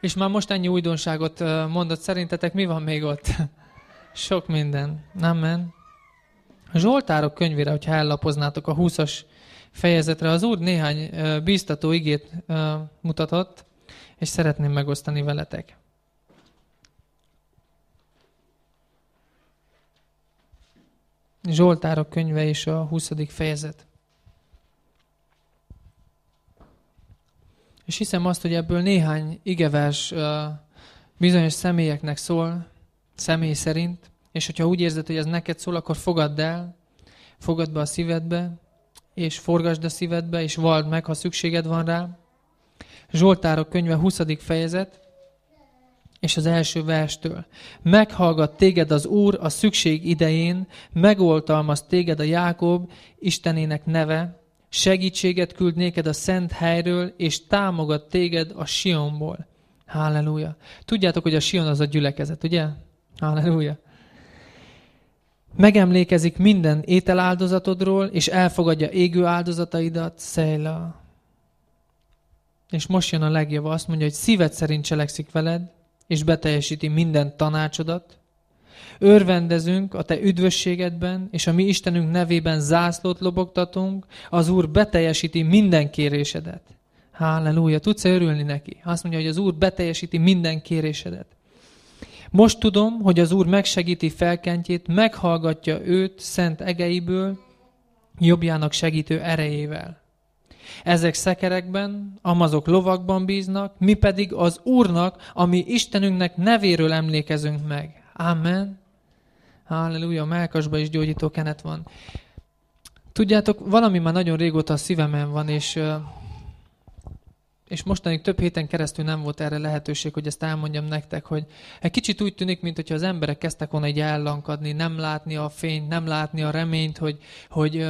És már most ennyi újdonságot mondott, szerintetek mi van még ott? <laughs> Sok minden. nem? A Zsoltárok könyvére, hogyha ellapoznátok a 20-as fejezetre, az Úr néhány bíztató igét mutatott, és szeretném megosztani veletek. Zsoltárok könyve és a 20. fejezet. És hiszem azt, hogy ebből néhány igevers bizonyos személyeknek szól, személy szerint, és hogyha úgy érzed, hogy ez neked szól, akkor fogadd el, fogadd be a szívedbe, és forgasd a szívedbe, és vald meg, ha szükséged van rá. Zsoltárok könyve 20. fejezet, és az első verstől. Meghallgat téged az Úr a szükség idején, megoltalmaz téged a Jákob, Istenének neve, segítséget küld néked a szent helyről, és támogat téged a Sionból. Halleluja. Tudjátok, hogy a Sion az a gyülekezet, ugye? Halleluja. Megemlékezik minden ételáldozatodról, és elfogadja égő áldozataidat, Szejla. És most jön a legjobb, azt mondja, hogy szíved szerint cselekszik veled, és beteljesíti minden tanácsodat. Örvendezünk a Te üdvösségedben, és a mi Istenünk nevében zászlót lobogtatunk, az Úr beteljesíti minden kérésedet. Halleluja! Tudsz -e örülni neki? Azt mondja, hogy az Úr beteljesíti minden kérésedet. Most tudom, hogy az Úr megsegíti felkentjét, meghallgatja őt szent egeiből, jobbjának segítő erejével. Ezek szekerekben, amazok lovakban bíznak, mi pedig az Úrnak, ami Istenünknek nevéről emlékezünk meg. Amen. Halleluja, melkasba is gyógyító kenet van. Tudjátok, valami már nagyon régóta a szívemen van, és, és mostanig több héten keresztül nem volt erre lehetőség, hogy ezt elmondjam nektek, hogy egy kicsit úgy tűnik, mintha az emberek kezdtek volna egy ellankadni, nem látni a fényt, nem látni a reményt, hogy, hogy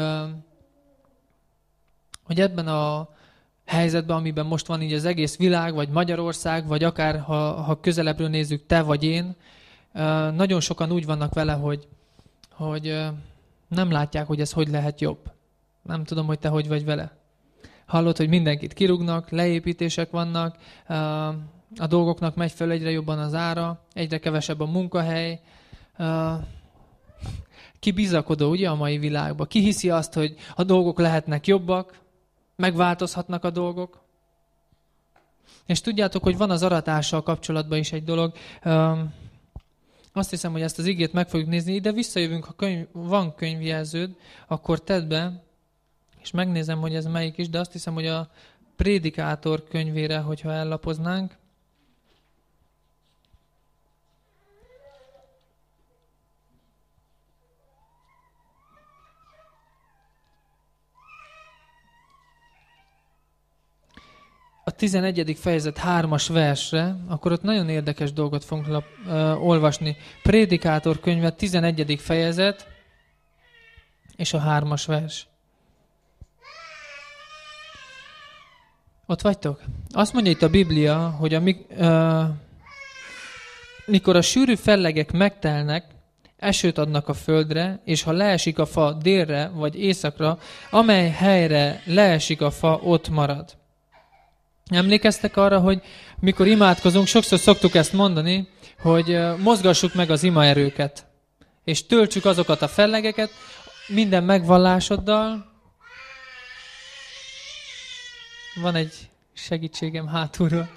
hogy ebben a helyzetben, amiben most van így az egész világ, vagy Magyarország, vagy akár ha, ha közelebbről nézzük te vagy én, nagyon sokan úgy vannak vele, hogy, hogy nem látják, hogy ez hogy lehet jobb. Nem tudom, hogy te hogy vagy vele. Hallod, hogy mindenkit kirúgnak, leépítések vannak, a dolgoknak megy fel egyre jobban az ára, egyre kevesebb a munkahely. Ki bizakodó, ugye, a mai világban? Ki hiszi azt, hogy a dolgok lehetnek jobbak, megváltozhatnak a dolgok. És tudjátok, hogy van az aratással kapcsolatban is egy dolog. Azt hiszem, hogy ezt az igét meg fogjuk nézni. Ide visszajövünk, ha könyv, van könyvjelződ, akkor tedd be, és megnézem, hogy ez melyik is, de azt hiszem, hogy a Prédikátor könyvére, hogyha ellapoznánk, a 11. fejezet 3-as versre, akkor ott nagyon érdekes dolgot fogunk lap, ö, olvasni. Prédikátor könyve 11. fejezet és a 3-as vers. Ott vagytok? Azt mondja itt a Biblia, hogy a, ö, mikor a sűrű fellegek megtelnek, esőt adnak a földre, és ha leesik a fa délre vagy északra, amely helyre leesik a fa, ott marad. Emlékeztek arra, hogy mikor imádkozunk, sokszor szoktuk ezt mondani, hogy mozgassuk meg az imaerőket, és töltsük azokat a fellegeket minden megvallásoddal. Van egy segítségem hátulról.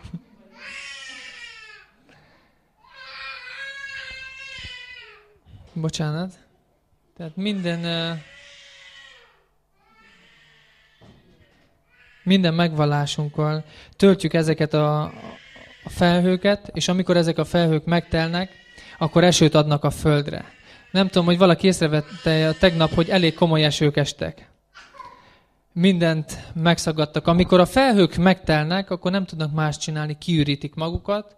Bocsánat. Tehát minden Minden megvallásunkkal töltjük ezeket a, felhőket, és amikor ezek a felhők megtelnek, akkor esőt adnak a földre. Nem tudom, hogy valaki észrevette a tegnap, hogy elég komoly esők estek. Mindent megszagadtak. Amikor a felhők megtelnek, akkor nem tudnak más csinálni, kiürítik magukat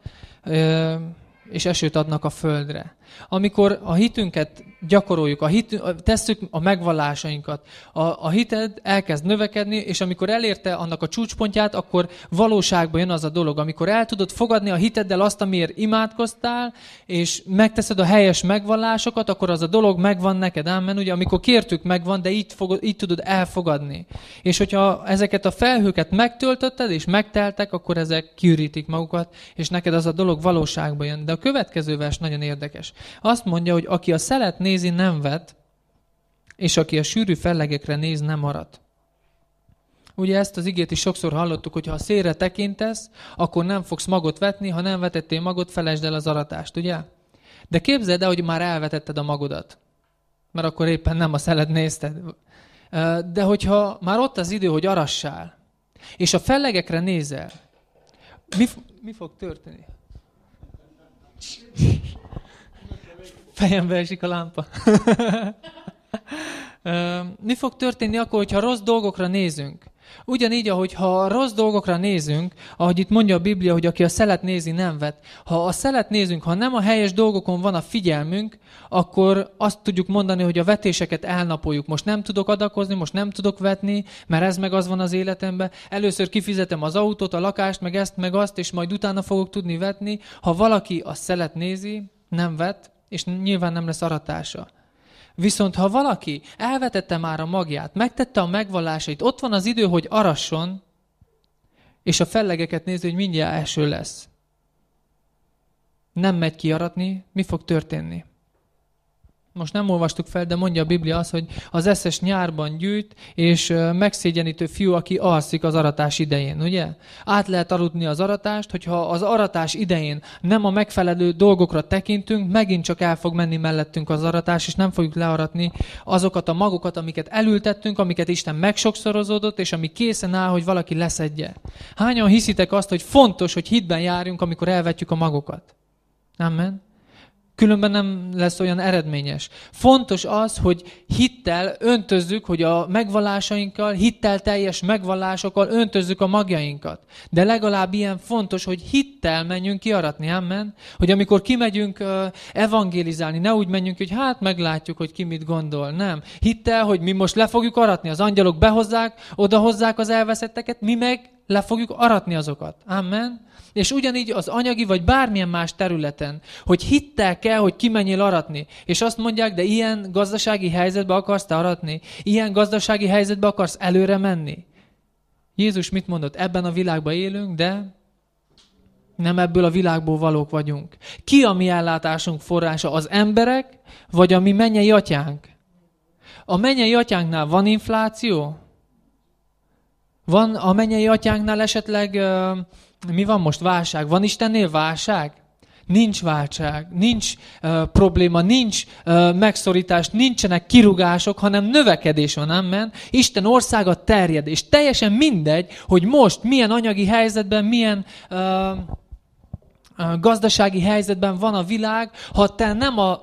és esőt adnak a földre. Amikor a hitünket gyakoroljuk, a hitünk, tesszük a megvallásainkat, a, a hited elkezd növekedni, és amikor elérte annak a csúcspontját, akkor valóságban jön az a dolog, amikor el tudod fogadni a hiteddel azt, amiért imádkoztál, és megteszed a helyes megvallásokat, akkor az a dolog megvan neked, Amen, ugye, amikor kértük, megvan, de így, fogod, így tudod elfogadni. És hogyha ezeket a felhőket megtöltötted, és megteltek, akkor ezek kiürítik magukat, és neked az a dolog valóságban jön. De a következő vers nagyon érdekes. Azt mondja, hogy aki a szelet nézi, nem vet, és aki a sűrű fellegekre néz, nem marad. Ugye ezt az igét is sokszor hallottuk, hogy ha a szélre tekintesz, akkor nem fogsz magot vetni, ha nem vetettél magot, felejtsd el az aratást, ugye? De képzeld el, hogy már elvetetted a magodat, mert akkor éppen nem a szelet nézted. De hogyha már ott az idő, hogy arassál, és a fellegekre nézel, mi, mi fog történni? <laughs> Fejembe esik a lámpa. <laughs> Mi fog történni akkor, hogyha rossz dolgokra nézünk? Ugyanígy, ahogy ha rossz dolgokra nézünk, ahogy itt mondja a Biblia, hogy aki a szelet nézi, nem vet. Ha a szelet nézünk, ha nem a helyes dolgokon van a figyelmünk, akkor azt tudjuk mondani, hogy a vetéseket elnapoljuk. Most nem tudok adakozni, most nem tudok vetni, mert ez meg az van az életemben. Először kifizetem az autót, a lakást, meg ezt, meg azt, és majd utána fogok tudni vetni. Ha valaki a szelet nézi, nem vet, és nyilván nem lesz aratása. Viszont ha valaki elvetette már a magját, megtette a megvallásait, ott van az idő, hogy arasson, és a fellegeket nézi, hogy mindjárt eső lesz. Nem megy kiaratni, mi fog történni? most nem olvastuk fel, de mondja a Biblia az, hogy az eszes nyárban gyűjt, és megszégyenítő fiú, aki alszik az aratás idején, ugye? Át lehet aludni az aratást, hogyha az aratás idején nem a megfelelő dolgokra tekintünk, megint csak el fog menni mellettünk az aratás, és nem fogjuk learatni azokat a magokat, amiket elültettünk, amiket Isten megsokszorozódott, és ami készen áll, hogy valaki leszedje. Hányan hiszitek azt, hogy fontos, hogy hitben járjunk, amikor elvetjük a magokat? Amen. Különben nem lesz olyan eredményes. Fontos az, hogy hittel öntözzük, hogy a megvallásainkkal, hittel teljes megvallásokkal öntözzük a magjainkat. De legalább ilyen fontos, hogy hittel menjünk kiaratni, amen? Hogy amikor kimegyünk evangélizálni, ne úgy menjünk, hogy hát meglátjuk, hogy ki mit gondol, nem. Hittel, hogy mi most le fogjuk aratni, az angyalok behozzák, odahozzák az elveszetteket, mi meg le fogjuk aratni azokat. Amen. És ugyanígy az anyagi vagy bármilyen más területen, hogy hittel kell, hogy kimenjél aratni. És azt mondják, de ilyen gazdasági helyzetbe akarsz te aratni, ilyen gazdasági helyzetbe akarsz előre menni. Jézus mit mondott? Ebben a világban élünk, de nem ebből a világból valók vagyunk. Ki a mi ellátásunk forrása? Az emberek, vagy a mi mennyei atyánk? A mennyei atyánknál van infláció? Van a mennyei atyánknál esetleg, mi van most, válság? Van Istennél válság? Nincs válság, nincs uh, probléma, nincs uh, megszorítás, nincsenek kirugások, hanem növekedés van, amen. Isten országa terjed, és teljesen mindegy, hogy most milyen anyagi helyzetben, milyen... Uh, gazdasági helyzetben van a világ, ha te nem a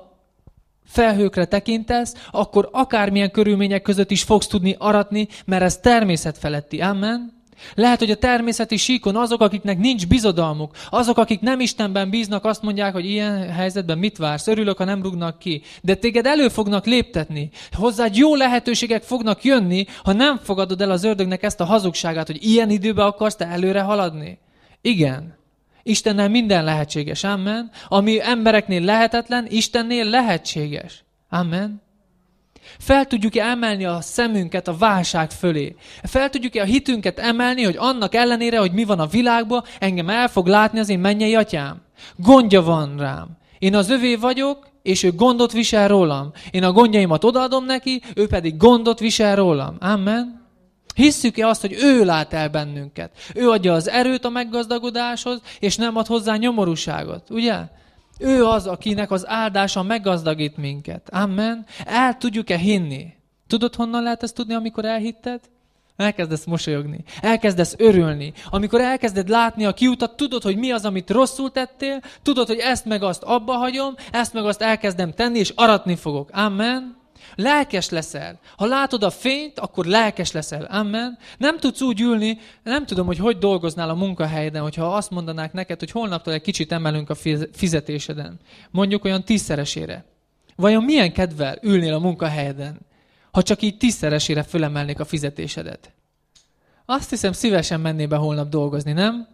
felhőkre tekintesz, akkor akármilyen körülmények között is fogsz tudni aratni, mert ez természet feletti. Amen? Lehet, hogy a természeti síkon azok, akiknek nincs bizodalmuk, azok, akik nem Istenben bíznak, azt mondják, hogy ilyen helyzetben mit vársz, örülök, ha nem rúgnak ki. De téged elő fognak léptetni, hozzád jó lehetőségek fognak jönni, ha nem fogadod el az ördögnek ezt a hazugságát, hogy ilyen időben akarsz te előre haladni. Igen. Istennel minden lehetséges. Amen. Ami embereknél lehetetlen, Istennél lehetséges. Amen. Fel tudjuk-e emelni a szemünket a válság fölé? Fel tudjuk-e a hitünket emelni, hogy annak ellenére, hogy mi van a világban, engem el fog látni az én mennyei atyám? Gondja van rám. Én az övé vagyok, és ő gondot visel rólam. Én a gondjaimat odaadom neki, ő pedig gondot visel rólam. Amen. Hisszük-e azt, hogy ő lát el bennünket? Ő adja az erőt a meggazdagodáshoz, és nem ad hozzá nyomorúságot, ugye? Ő az, akinek az áldása meggazdagít minket. Amen. El tudjuk-e hinni? Tudod, honnan lehet ezt tudni, amikor elhitted? Elkezdesz mosolyogni, elkezdesz örülni. Amikor elkezded látni a kiutat, tudod, hogy mi az, amit rosszul tettél, tudod, hogy ezt meg azt abba hagyom, ezt meg azt elkezdem tenni, és aratni fogok. Amen. Lelkes leszel. Ha látod a fényt, akkor lelkes leszel. Amen. Nem tudsz úgy ülni, nem tudom, hogy hogy dolgoznál a munkahelyeden, hogyha azt mondanák neked, hogy holnaptól egy kicsit emelünk a fizetéseden. Mondjuk olyan tízszeresére. Vajon milyen kedvel ülnél a munkahelyeden, ha csak így tízszeresére fölemelnék a fizetésedet? Azt hiszem, szívesen menné be holnap dolgozni, nem?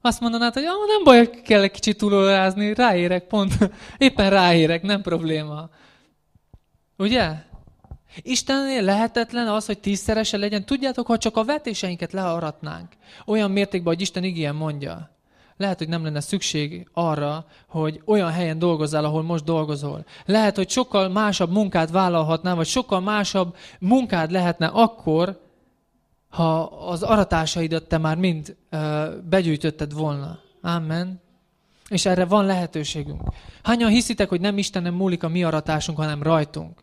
Azt mondanád, hogy ah, nem baj, kell egy kicsit túlolázni, ráérek, pont <laughs> éppen ráérek, nem probléma. Ugye? Istennél lehetetlen az, hogy tízszerese legyen. Tudjátok, ha csak a vetéseinket learatnánk, olyan mértékben, hogy Isten igen mondja, lehet, hogy nem lenne szükség arra, hogy olyan helyen dolgozzál, ahol most dolgozol. Lehet, hogy sokkal másabb munkát vállalhatnál, vagy sokkal másabb munkád lehetne akkor, ha az aratásaidat te már mind uh, begyűjtötted volna. Amen. És erre van lehetőségünk. Hányan hiszitek, hogy nem Istenem múlik a mi aratásunk, hanem rajtunk?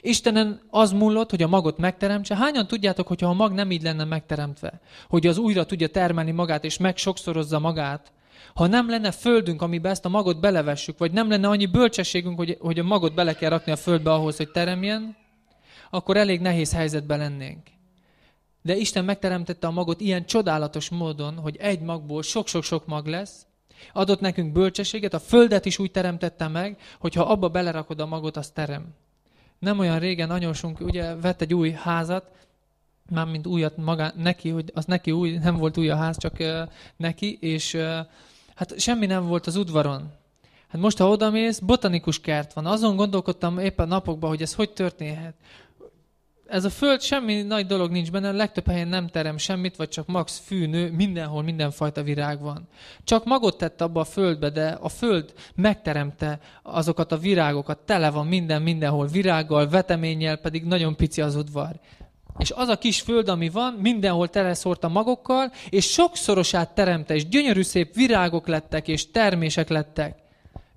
Istenen az múlott, hogy a magot megteremtse. Hányan tudjátok, hogyha a mag nem így lenne megteremtve, hogy az újra tudja termelni magát és megsokszorozza magát, ha nem lenne földünk, amibe ezt a magot belevessük, vagy nem lenne annyi bölcsességünk, hogy, hogy a magot bele kell rakni a földbe ahhoz, hogy teremjen, akkor elég nehéz helyzetben lennénk. De Isten megteremtette a magot ilyen csodálatos módon, hogy egy magból sok-sok-sok mag lesz, adott nekünk bölcsességet, a földet is úgy teremtette meg, hogy ha abba belerakod a magot, az terem nem olyan régen anyósunk ugye vett egy új házat, mármint újat magá, neki, hogy az neki új, nem volt új a ház, csak uh, neki, és uh, hát semmi nem volt az udvaron. Hát most, ha odamész, botanikus kert van. Azon gondolkodtam éppen napokban, hogy ez hogy történhet ez a föld semmi nagy dolog nincs benne, a legtöbb helyen nem terem semmit, vagy csak max fűnő, mindenhol mindenfajta virág van. Csak magot tett abba a földbe, de a föld megteremte azokat a virágokat, tele van minden, mindenhol virággal, veteménnyel, pedig nagyon pici az udvar. És az a kis föld, ami van, mindenhol teleszórta magokkal, és sokszorosát teremte, és gyönyörű szép virágok lettek, és termések lettek.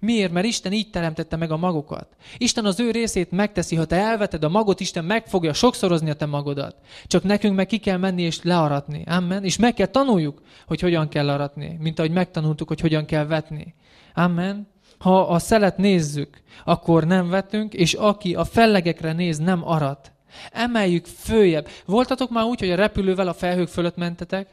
Miért? Mert Isten így teremtette meg a magokat. Isten az ő részét megteszi, ha te elveted a magot, Isten meg fogja sokszorozni a te magodat. Csak nekünk meg ki kell menni és learatni. Amen. És meg kell tanuljuk, hogy hogyan kell aratni, mint ahogy megtanultuk, hogy hogyan kell vetni. Amen. Ha a szelet nézzük, akkor nem vetünk, és aki a fellegekre néz, nem arat. Emeljük följebb. Voltatok már úgy, hogy a repülővel a felhők fölött mentetek?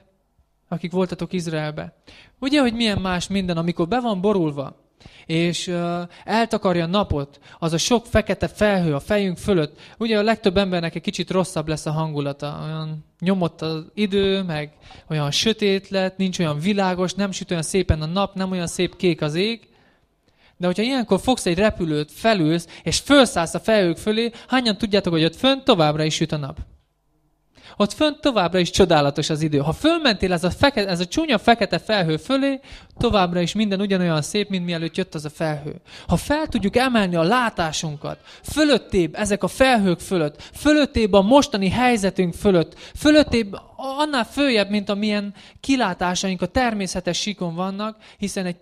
Akik voltatok Izraelbe. Ugye, hogy milyen más minden, amikor be van borulva, és uh, eltakarja a napot, az a sok fekete felhő a fejünk fölött. Ugye a legtöbb embernek egy kicsit rosszabb lesz a hangulata, olyan nyomott az idő, meg olyan sötét lett, nincs olyan világos, nem süt olyan szépen a nap, nem olyan szép kék az ég. De hogyha ilyenkor fogsz egy repülőt, felülsz, és felszállsz a felhők fölé, hányan tudjátok, hogy ott fönt továbbra is süt a nap? ott fönt továbbra is csodálatos az idő. Ha fölmentél ez a, feke, ez a csúnya fekete felhő fölé, továbbra is minden ugyanolyan szép, mint mielőtt jött az a felhő. Ha fel tudjuk emelni a látásunkat, fölöttébb ezek a felhők fölött, fölöttébb a mostani helyzetünk fölött, fölöttébb annál följebb, mint amilyen kilátásaink a természetes sikon vannak, hiszen egy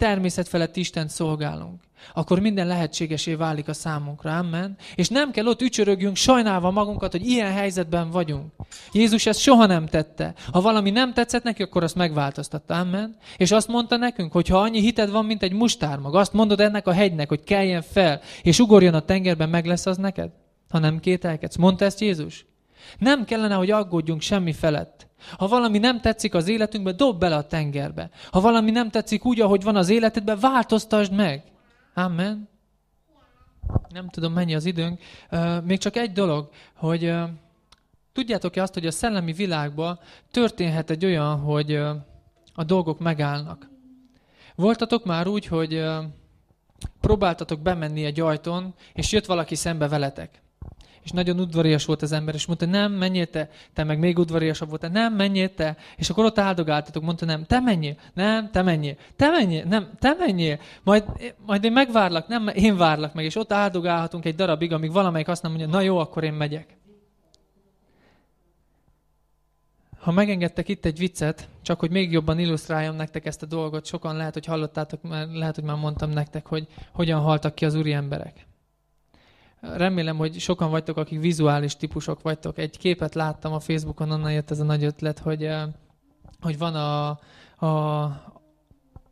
felett Isten szolgálunk akkor minden lehetségesé válik a számunkra. Amen. És nem kell ott ücsörögjünk, sajnálva magunkat, hogy ilyen helyzetben vagyunk. Jézus ezt soha nem tette. Ha valami nem tetszett neki, akkor azt megváltoztatta. Amen. És azt mondta nekünk, hogy ha annyi hited van, mint egy mustármag, azt mondod ennek a hegynek, hogy keljen fel, és ugorjon a tengerben, meg lesz az neked? Ha nem kételkedsz. Mondta ezt Jézus? Nem kellene, hogy aggódjunk semmi felett. Ha valami nem tetszik az életünkbe, dob bele a tengerbe. Ha valami nem tetszik úgy, ahogy van az életedben, változtasd meg. Amen. Nem tudom, mennyi az időnk. Még csak egy dolog, hogy tudjátok-e azt, hogy a szellemi világban történhet egy olyan, hogy a dolgok megállnak. Voltatok már úgy, hogy próbáltatok bemenni egy ajtón, és jött valaki szembe veletek és nagyon udvarias volt az ember, és mondta, nem, menjél te, te meg még udvariasabb voltál, nem, menjél te, és akkor ott áldogáltatok, mondta, nem, te menjél, nem, te menjél, te menjél, nem, te menjél, majd, majd én megvárlak, nem, én várlak meg, és ott áldogálhatunk egy darabig, amíg valamelyik azt nem mondja, na jó, akkor én megyek. Ha megengedtek itt egy viccet, csak hogy még jobban illusztráljam nektek ezt a dolgot, sokan lehet, hogy hallottátok, mert lehet, hogy már mondtam nektek, hogy hogyan haltak ki az úri emberek. Remélem, hogy sokan vagytok, akik vizuális típusok vagytok. Egy képet láttam a Facebookon, onnan jött ez a nagy ötlet, hogy, hogy van a, a,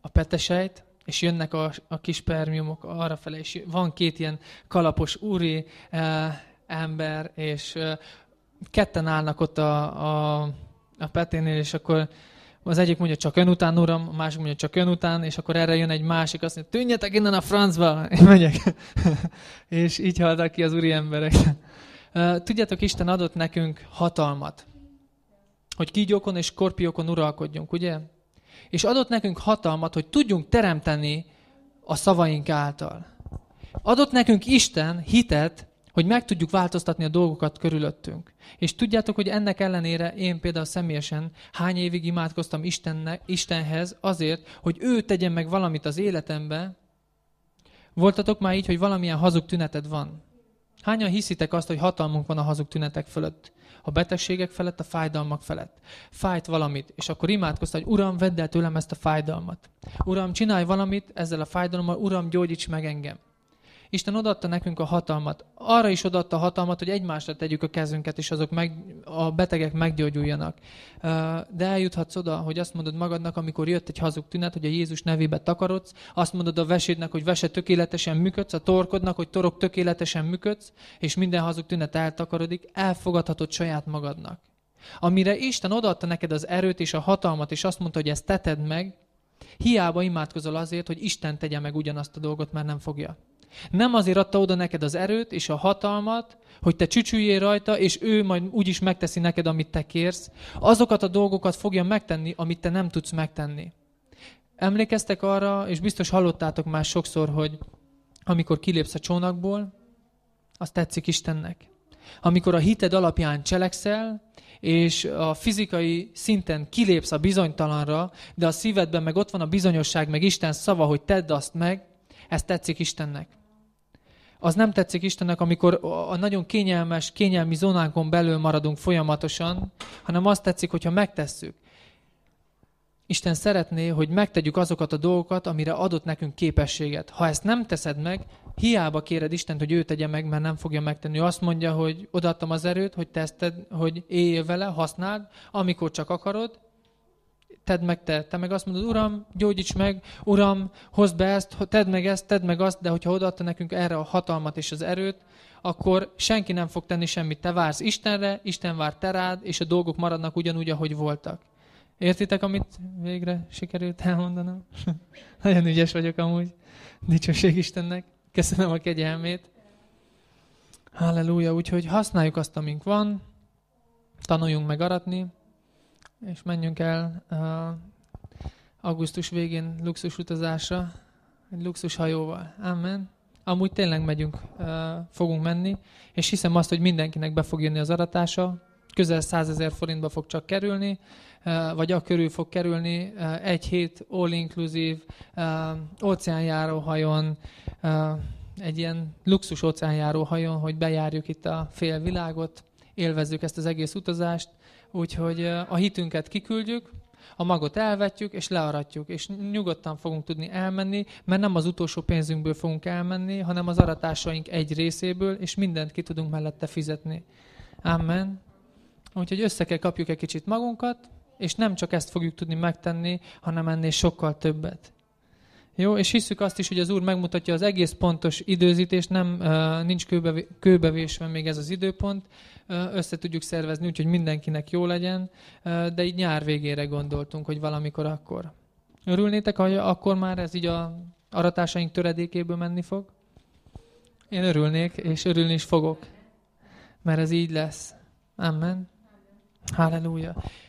a petesejt, és jönnek a, a kis permiumok arrafele, és van két ilyen kalapos úri e, ember, és e, ketten állnak ott a, a, a peténél, és akkor az egyik mondja csak ön után, uram, a másik mondja csak ön után, és akkor erre jön egy másik, azt mondja, tűnjetek innen a francba, <laughs> én megyek. <laughs> és így haltak ki az úri emberek. <laughs> Tudjátok, Isten adott nekünk hatalmat, hogy kígyókon és skorpiókon uralkodjunk, ugye? És adott nekünk hatalmat, hogy tudjunk teremteni a szavaink által. Adott nekünk Isten hitet, hogy meg tudjuk változtatni a dolgokat körülöttünk. És tudjátok, hogy ennek ellenére én például személyesen hány évig imádkoztam Istennek, Istenhez azért, hogy ő tegyen meg valamit az életembe. Voltatok már így, hogy valamilyen hazug tüneted van? Hányan hiszitek azt, hogy hatalmunk van a hazug tünetek fölött? A betegségek felett, a fájdalmak felett. Fájt valamit, és akkor imádkoztál, hogy Uram, vedd el tőlem ezt a fájdalmat. Uram, csinálj valamit ezzel a fájdalommal, Uram, gyógyíts meg engem. Isten odaadta nekünk a hatalmat. Arra is odaadta a hatalmat, hogy egymásra tegyük a kezünket, és azok meg, a betegek meggyógyuljanak. De eljuthatsz oda, hogy azt mondod magadnak, amikor jött egy hazug tünet, hogy a Jézus nevébe takarodsz, azt mondod a vesédnek, hogy vese tökéletesen működsz, a torkodnak, hogy torok tökéletesen működsz, és minden hazug tünet eltakarodik, elfogadhatod saját magadnak. Amire Isten odaadta neked az erőt és a hatalmat, és azt mondta, hogy ezt teted meg, hiába imádkozol azért, hogy Isten tegye meg ugyanazt a dolgot, mert nem fogja. Nem azért adta oda neked az erőt és a hatalmat, hogy te csücsüljél rajta, és ő majd úgyis megteszi neked, amit te kérsz. Azokat a dolgokat fogja megtenni, amit te nem tudsz megtenni. Emlékeztek arra, és biztos hallottátok már sokszor, hogy amikor kilépsz a csónakból, az tetszik Istennek. Amikor a hited alapján cselekszel, és a fizikai szinten kilépsz a bizonytalanra, de a szívedben meg ott van a bizonyosság, meg Isten szava, hogy tedd azt meg, ez tetszik Istennek az nem tetszik Istennek, amikor a nagyon kényelmes, kényelmi zónánkon belül maradunk folyamatosan, hanem azt tetszik, hogyha megtesszük. Isten szeretné, hogy megtegyük azokat a dolgokat, amire adott nekünk képességet. Ha ezt nem teszed meg, hiába kéred Istent, hogy ő tegye meg, mert nem fogja megtenni. Ő azt mondja, hogy odaadtam az erőt, hogy teszted, hogy éljél vele, használd, amikor csak akarod, tedd meg te. Te meg azt mondod, Uram, gyógyíts meg, Uram, hozd be ezt, tedd meg ezt, tedd meg azt, de hogyha odaadta nekünk erre a hatalmat és az erőt, akkor senki nem fog tenni semmit. Te vársz Istenre, Isten vár te rád, és a dolgok maradnak ugyanúgy, ahogy voltak. Értitek, amit végre sikerült elmondanom? <laughs> Nagyon ügyes vagyok amúgy. Dicsőség Istennek. Köszönöm a kegyelmét. Halleluja, úgyhogy használjuk azt, amink van, tanuljunk meg aratni, és menjünk el uh, augusztus végén luxus utazásra, egy luxus hajóval. Amen. Amúgy tényleg megyünk, uh, fogunk menni, és hiszem azt, hogy mindenkinek be fog jönni az aratása, közel 100 ezer forintba fog csak kerülni, uh, vagy a körül fog kerülni uh, egy hét all-inclusive uh, uh, egy ilyen luxus hajon, hogy bejárjuk itt a fél világot, élvezzük ezt az egész utazást, Úgyhogy a hitünket kiküldjük, a magot elvetjük és learatjuk, és nyugodtan fogunk tudni elmenni, mert nem az utolsó pénzünkből fogunk elmenni, hanem az aratásaink egy részéből, és mindent ki tudunk mellette fizetni. Amen. Úgyhogy össze kell kapjuk egy kicsit magunkat, és nem csak ezt fogjuk tudni megtenni, hanem ennél sokkal többet. Jó, és hisszük azt is, hogy az Úr megmutatja az egész pontos időzítést, nem, nincs kőbe, kőbevésve még ez az időpont, össze tudjuk szervezni, úgyhogy mindenkinek jó legyen, de így nyár végére gondoltunk, hogy valamikor akkor. Örülnétek, hogy akkor már ez így a aratásaink töredékéből menni fog? Én örülnék, és örülni is fogok, mert ez így lesz. Amen. Halleluja.